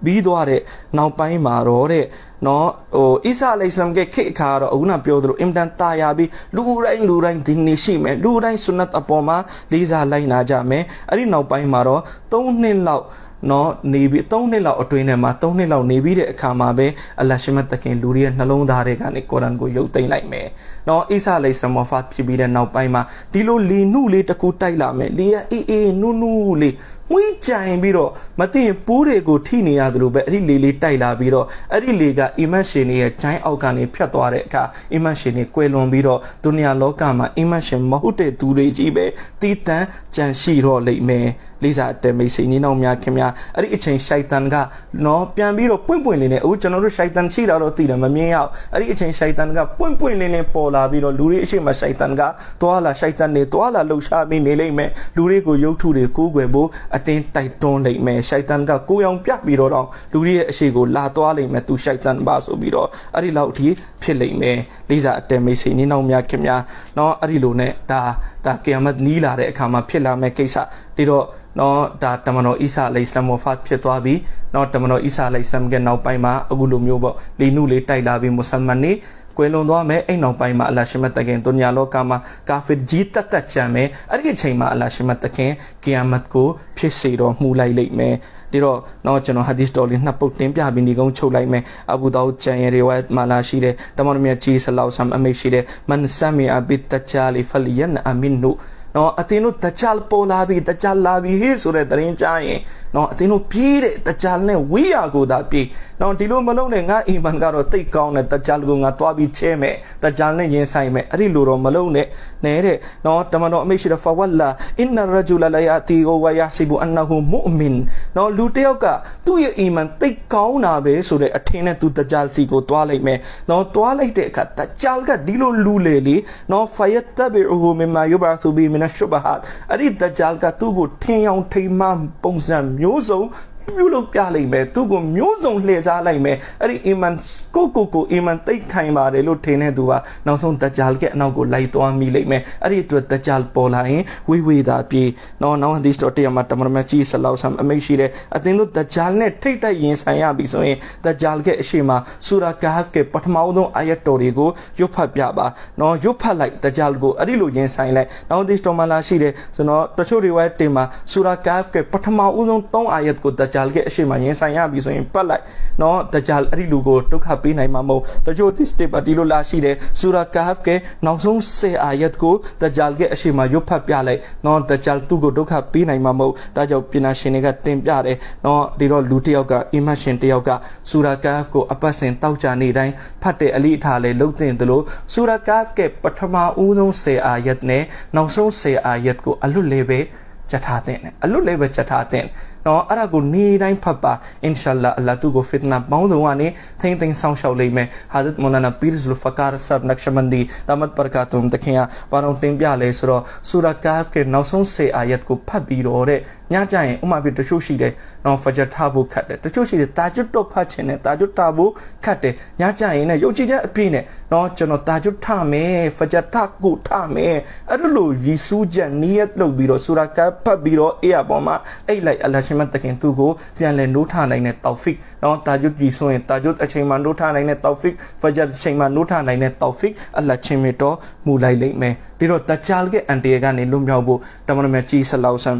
ပြီးသွားတဲ့နောက်ပိုင်းမှာတော့တဲ့နော်ဟိုအစ္စလိမ်ဆမ်ကခေတ်အခါတော့အခုနပြောသလိုအင်တန်တာယာပြီးလူတိုင်းလူတိုင်းဒီနေရှိမယ်လူတိုင်းဆွနတ်အပေါ်မှာလေးစားလိုက်နာကြမယ်အဲ့ဒီနောက်ပိုင်းမှာတော့၃နှစ်လောက်နော်နေပြီး3နှစ်လောက်အတွင်းထဲမှာ3နှစ်လောက်နေပြီးတဲ့အခါမှာပဲအလရှမတ်တခင်လူတွေရဲ့နှလုံးသားတွေကနေကုရ်အန်ကိုရုပ်သိမ်းလိုက်မယ်နော်အိဆာလိစမောဖာဖြစ်ပြီးတဲ့နောက်ပိုင်းမှာဒီလိုလီနုလေးတစ်ခုတိုက်လာမယ်လီရအေးအေးနုနုလေးငွေကြိုင်ပြီးတော့မတင်ပိုးတွေကိုထိနေရသလိုပဲအဲ့ဒီလေလေးတိုက်လာပြီးတော့အဲ့ဒီလေကအီမတ်ရှင်ရဲ့ဂျိုင်းအောက်ကနေဖြတ်သွားတဲ့အခါအီမတ်ရှင်ကြီးကွယ်လွန်ပြီးတော့ဒုနီယာလောကမှာအီမတ်ရှင်မဟုတ်တဲ့သူတွေကြီးပဲတည်တံ့ကြံရှိတော့လိမ့်မယ်လေးစားတဲမိတ်ဆွေညီနောင်များခင်ဗျာအဲ့ဒီအချိန်ရှိုက်တန်ကနော်ပြန်ပြီးတော့ပွင့်ပွင့်လင်းလင်းအခုကျွန်တော်တို့ရှိုက်တန်ရှိတာတော့သိတယ်မမြင်ရအောင်အဲ့ဒီအချိန်ရှိုက်တန်ကပွင့်ပွင့်လင်းလင်းပေါ်လာလာပြီးတော့လူတွေအရှိမရှိုက်တန်ကတွာလာရှိုက်တန်နေတွာလာလှုပ်ရှားပြီးနေလိမ့်မယ်လူတွေကိုရုပ်ထုတွေကိုးကွယ်ဖို့အတင်းတိုက်တွန်းလိမ့်မယ်ရှိုက်တန်ကကိုယောင်ပြပြီးတော့တော့လူတွေရဲ့အရှိကိုလာတွာလိမ့်မယ်သူရှိုက်တန်ပါဆိုပြီးတော့အဲ့ဒီလောက်ဒီဖြစ်လိမ့်မယ်လေးစားအတဲမိတ်ဆွေညီနောင်များခင်များเนาะအဲ့ဒီလိုနဲ့ဒါဒါကီယာမတ်နီးလာတဲ့အခါမှာဖြစ်လာမယ့်ကိစ္စဒီတော့နော်ဒါတမန်တော်အီဆာအလိုင်စလမ်ဝဖတ်ဖြစ်သွားပြီနော်တမန်တော်အီဆာအလိုင်စလမ်ကနောက်ပိုင်းမှာအခုလိုမျိုးပေါ့လီနုလေးတိုက်လာပြီးမွတ်စလမန်တွေကွယ်လွန်သွားမယ်အိမ်နောက်ပိုင်းမှာအလရှိမတ်တခင်ဒုညာလောကမှာကာဖီဂျီတတ်တတ်ချမ်းမယ်အဲ့ဒီအချိန်မှာအလရှိမတ်တခင်ကီယာမတ်ကိုဖြစ်စေတော်မူလိုက်လိမ့်မယ်ဒီတော့တော့ကျွန်တော်ဟာဒီစ်တော်လေးနှစ်ပုတ်တင်ပြပြီးဒီကုန်းချုပ်လိုက်မယ်အဘူဒါဝ်ချန်ရဲ့ရီဝတ်မှာလာရှိတယ်တမန်တော်မြတ်ကြီးဆလောက်ဆမ်အမိတ်ရှိတယ်မန်ဆမ်မီအဘစ်တချာလီဖလီယန်အမင်နူနော်အသင်တို့တကြပေါ်လာပြီတကြလာပြီဟေးဆိုတဲ့သတင်းကြားရင်နော်အသင်တို့ပြေးတဲ့တကြနဲ့ဝေးရကိုသာပြေးနော်ဒီလိုမလုပ်နဲ့ငါအီမန်ကတော့တိတ်ကောင်းတဲ့တကြကိုငါသွားပြီးချဲမယ်တကြနဲ့ရင်ဆိုင်မယ်အဲ့ဒီလိုတော့မလုပ်နဲ့နဲတဲ့နော်တမန်တော်အမိရှိတဲ့ဖဝလာအင်နရဂျူလလယာတီကိုဝယာစီဘူအန်နဟူမူမင်နော်လူတစ်ယောက်ကသူ့ရဲ့အီမန်တိတ်ကောင်းတာပဲဆိုတဲ့အထင်နဲ့သူတကြစီကိုသွားလိုက်မယ်နော်သွားလိုက်တဲ့အခါတကြကဒီလိုလူလေလေနော်ဖယတ်တဘီဟူမင်မာယူဘာဆူဘီမင်ရှုဘဟာအဲ့ဒီဒဂျာလ်ကသူ့ကိုထင်းရောင်ထိမှန်ပုံစံမျိုးစုံပြုလုပ်ပြလိုက်မယ်သူ့ကိုမျိုးစုံလှည့်စားလိုက်မယ်အဲ့ဒီအီမန်ကိုကိုကိုအီမန်တိတ်ခိုင်ပါတယ်လို့ထင်တဲ့သူကနောက်ဆုံးတဂျာလ်ကအနောက်ကိုလိုက်သွားမိလိုက်မယ်အဲ့ဒီအတွက်တဂျာလ်ပေါ်လာရင်ဝေးဝေးသာပြေနော်နောက်ဟဒီစတော်တရားမှာတမန်မကြီးဆလောက်ဆမ်အမိတ်ရှိတယ်အသင်တို့တဂျာလ်နဲ့ထိတ်တိုက်ရင်ဆိုင်ရပြီဆိုရင်တဂျာလ်ကအရှိမဆူရာကာဟ်ကပထမဆုံးအာယတ်တော်တွေကိုရွတ်ဖတ်ပြပါနော်ရွတ်ဖတ်လိုက်တဂျာလ်ကိုအဲ့ဒီလိုရင်ဆိုင်လိုက်နောက်ဒီစတော်မှာလာရှိတယ်ဆိုတော့တချို့တွေဝဲတင်မှာဆူရာကာဟ်ကပထမဆုံး၃အာယတ်ကိုတဂျဂျာလ်ရဲ့အရှိမရင်ဆိုင်ရပြီဆိုရင်ပတ်လိုက်နော်ဒဂျာလ်အဲ့ဒီလူကိုဒုက္ခပေးနိုင်မှာမဟုတ်တချို့သစ်တေပါတီလိုလာရှိတယ်ဆူရာကာဟ်ကနောက်ဆုံး10အာယတ်ကိုဒဂျာလ်ရဲ့အရှိမရွတ်ဖတ်ပြလိုက်နော်ဒဂျာလ်သူ့ကိုဒုက္ခပေးနိုင်မှာမဟုတ်ဒါကြောင့်ပညာရှင်တွေကတင်ပြတယ်နော်ဒီတော့လူတစ်ယောက်ကအီမတ်ရှင်တစ်ယောက်ကဆူရာကာဟ်ကိုအပတ်စဉ်တောက်ကြနေတိုင်းဖတ်တဲ့အလိအထာလည်းလုံးတင်တယ်လို့ဆူရာကာဟ်ကပထမဦးဆုံး10အာယတ်နဲ့နောက်ဆုံး10အာယတ်ကိုအလွတ်လေးပဲကြက်ထားတဲ့အလွတ်လေးပဲကြက်ထားတဲ့နော်အဲ့ဒါကိုနေ့တိုင်းဖတ်ပါအင်ရှာလာအလ္လာဟ်သူ့ကိုဖစ်နာပေါင်းစုံကနေထိမ့်သိမ်းဆောင်ရှောက်လိမ့်မယ်ဟာဇတ်မူလာနာပီရ်ဇူလ်ဖကာရ်ဆာနက်ရှမန်ဒီတာမတ်ဘာကာတုမ်တခင်ကဘာတော့တင်ပြလဲဆိုတော့ဆူရာကာဖ်ရဲ့နောက်ဆုံး10အာယတ်ကိုဖတ်ပြီးတော့တဲ့ညကြရင်ဥမာပြတချို့ရှိတယ်နော်ဖဂျတ်ထဖို့ခတ်တယ်တချို့ရှိတယ်တာဂျွတ်တော့ဖတ်ခြင်းနဲ့တာဂျွတ်တာဖို့ခတ်တယ်ညကြရင်နဲ့ယုံကြည်ချက်အပြည့်နဲ့နော်ကျွန်တော်တာဂျွတ်ထမယ်ဖဂျတ်ထကိုထမယ်အဲ့လိုရီဆူးချက်နီးရက်လုပ်ပြီးတော့ဆူရာကာဖ်ဖတ်ပြီးတော့အဲ့အပေါ်မှာအိတ်လိုက်အလ္လာရှင်မတ်တခင်သူ့ကိုပြန်လည်နိုးထနိုင်တဲ့တောက်ဖစ်နော်တာဂျွတ်ကြီးဆိုရင်တာဂျွတ်အချိန်မှနိုးထနိုင်တဲ့တောက်ဖစ်ဖဂျာအချိန်မှနိုးထနိုင်တဲ့တောက်ဖစ်အလတ်ချင်းမတော်မူလိုက်လိမ့်မယ်ဒီတော့တချာလ်ကအန်တီယကနေလွန်မြောက်ဖို့တမန်တော်မြတ်ကြီးဆလောဆန်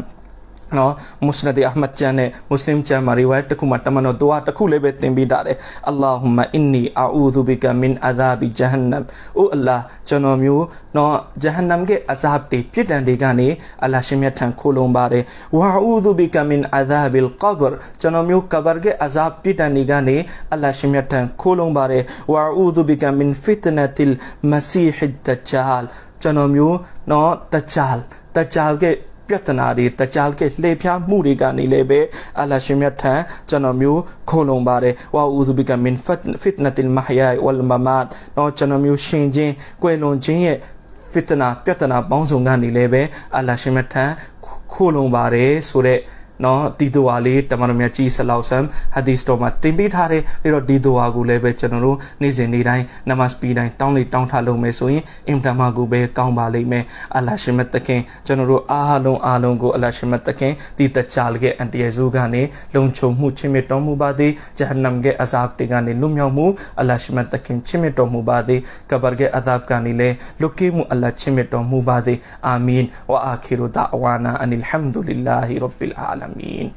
နော်မွစနဒီအဟမတ်ကျန်နဲ့မွတ်စလင်ကျန်မာရီဝိုက်တစ်ခုမှတမန်တော်ဒုအာတစ်ခုလည်းပဲသင်ပေးတာတယ်အလ္လာဟူမအင်နီအာအူဒူဘီကမင်အဇာဘီဂျဟန္နမ်အိုအလ္လာကျွန်တော်မျိုးနော်ဂျဟန္နမ်ရဲ့အဇာဘ်တွေပြစ်ဒဏ်တွေကနေအလ္လာရှင်မြတ်ထံခိုလုံပါတယ်ဝါအူဒူဘီကမင်အဇာဘီလ်ကဘရ်ကျွန်တော်မျိုးကဘရ်ရဲ့အဇာဘ်ပြစ်ဒဏ်တွေကနေအလ္လာရှင်မြတ်ထံခိုလုံပါတယ်ဝါအူဒူဘီကမင် ဖစ်နတ်လ်မစီဟ်တချာလ်ကျွန်တော်မျိုးနော်တချာလ်တချာလ်ရဲ့ပြဿနာတွေတကြားကဲလှည့်ဖျားမှုတွေကနေလည်းပဲအလရှင်မြတ်ထံကျွန်တော်မျိုးခိုလုံပါတယ်ဝါအူဇူဘီကမင်ဖတ်ဖစ်နတ်အလ်မဟယာဝလ်မမတ်တော့ကျွန်တော်မျိုးရှင်ချင်း၊ကွယ်လွန်ခြင်းရဲ့ဖစ်တနာပြဿနာ ပေါင်းစုံကနေလည်းပဲအလရှင်မြတ်ထံခိုလုံပါတယ်ဆိုတဲ့နော်ဒီဒူဝါလေးတမန်တော်မြတ်ကြီးဆလောက်ဆမ်ဟာဒီစ်တော်မှာတင်ပေးထားတဲ့ပြီးတော့ဒီဒူဝါကိုလည်းပဲကျွန်တော်တို့နေ့စဉ်နေ့တိုင်းနမစပီတိုင်းတောင်းလေတောင်းထလုပ်မယ်ဆိုရင်အင်တမကူပဲကောင်းပါလိမ့်မယ်အလရှင်မတခင်ကျွန်တော်တို့အားလုံးအားလုံးကိုအလရှင်မတခင်တည်တချလည်းအန်တီယေဇူကနေလုံခြုံမှုချစ်မြတ်တော်မူပါသည်ဂျဟန္နမ်ရဲ့အဇာဘ်တွေကနေလွတ်မြောက်မှုအလရှင်မတခင်ချစ်မြတ်တော်မူပါသည်ကဘာရဲ့အဇာဘ်ကနေလည်းလွတ်ကင်းမှုအလချစ်မြတ်တော်မူပါသည်အာမင်ဝအာခီရူဒါအဝါနာအန်အလ်ဟမ်ဒူလ لله رب العالمين Mean.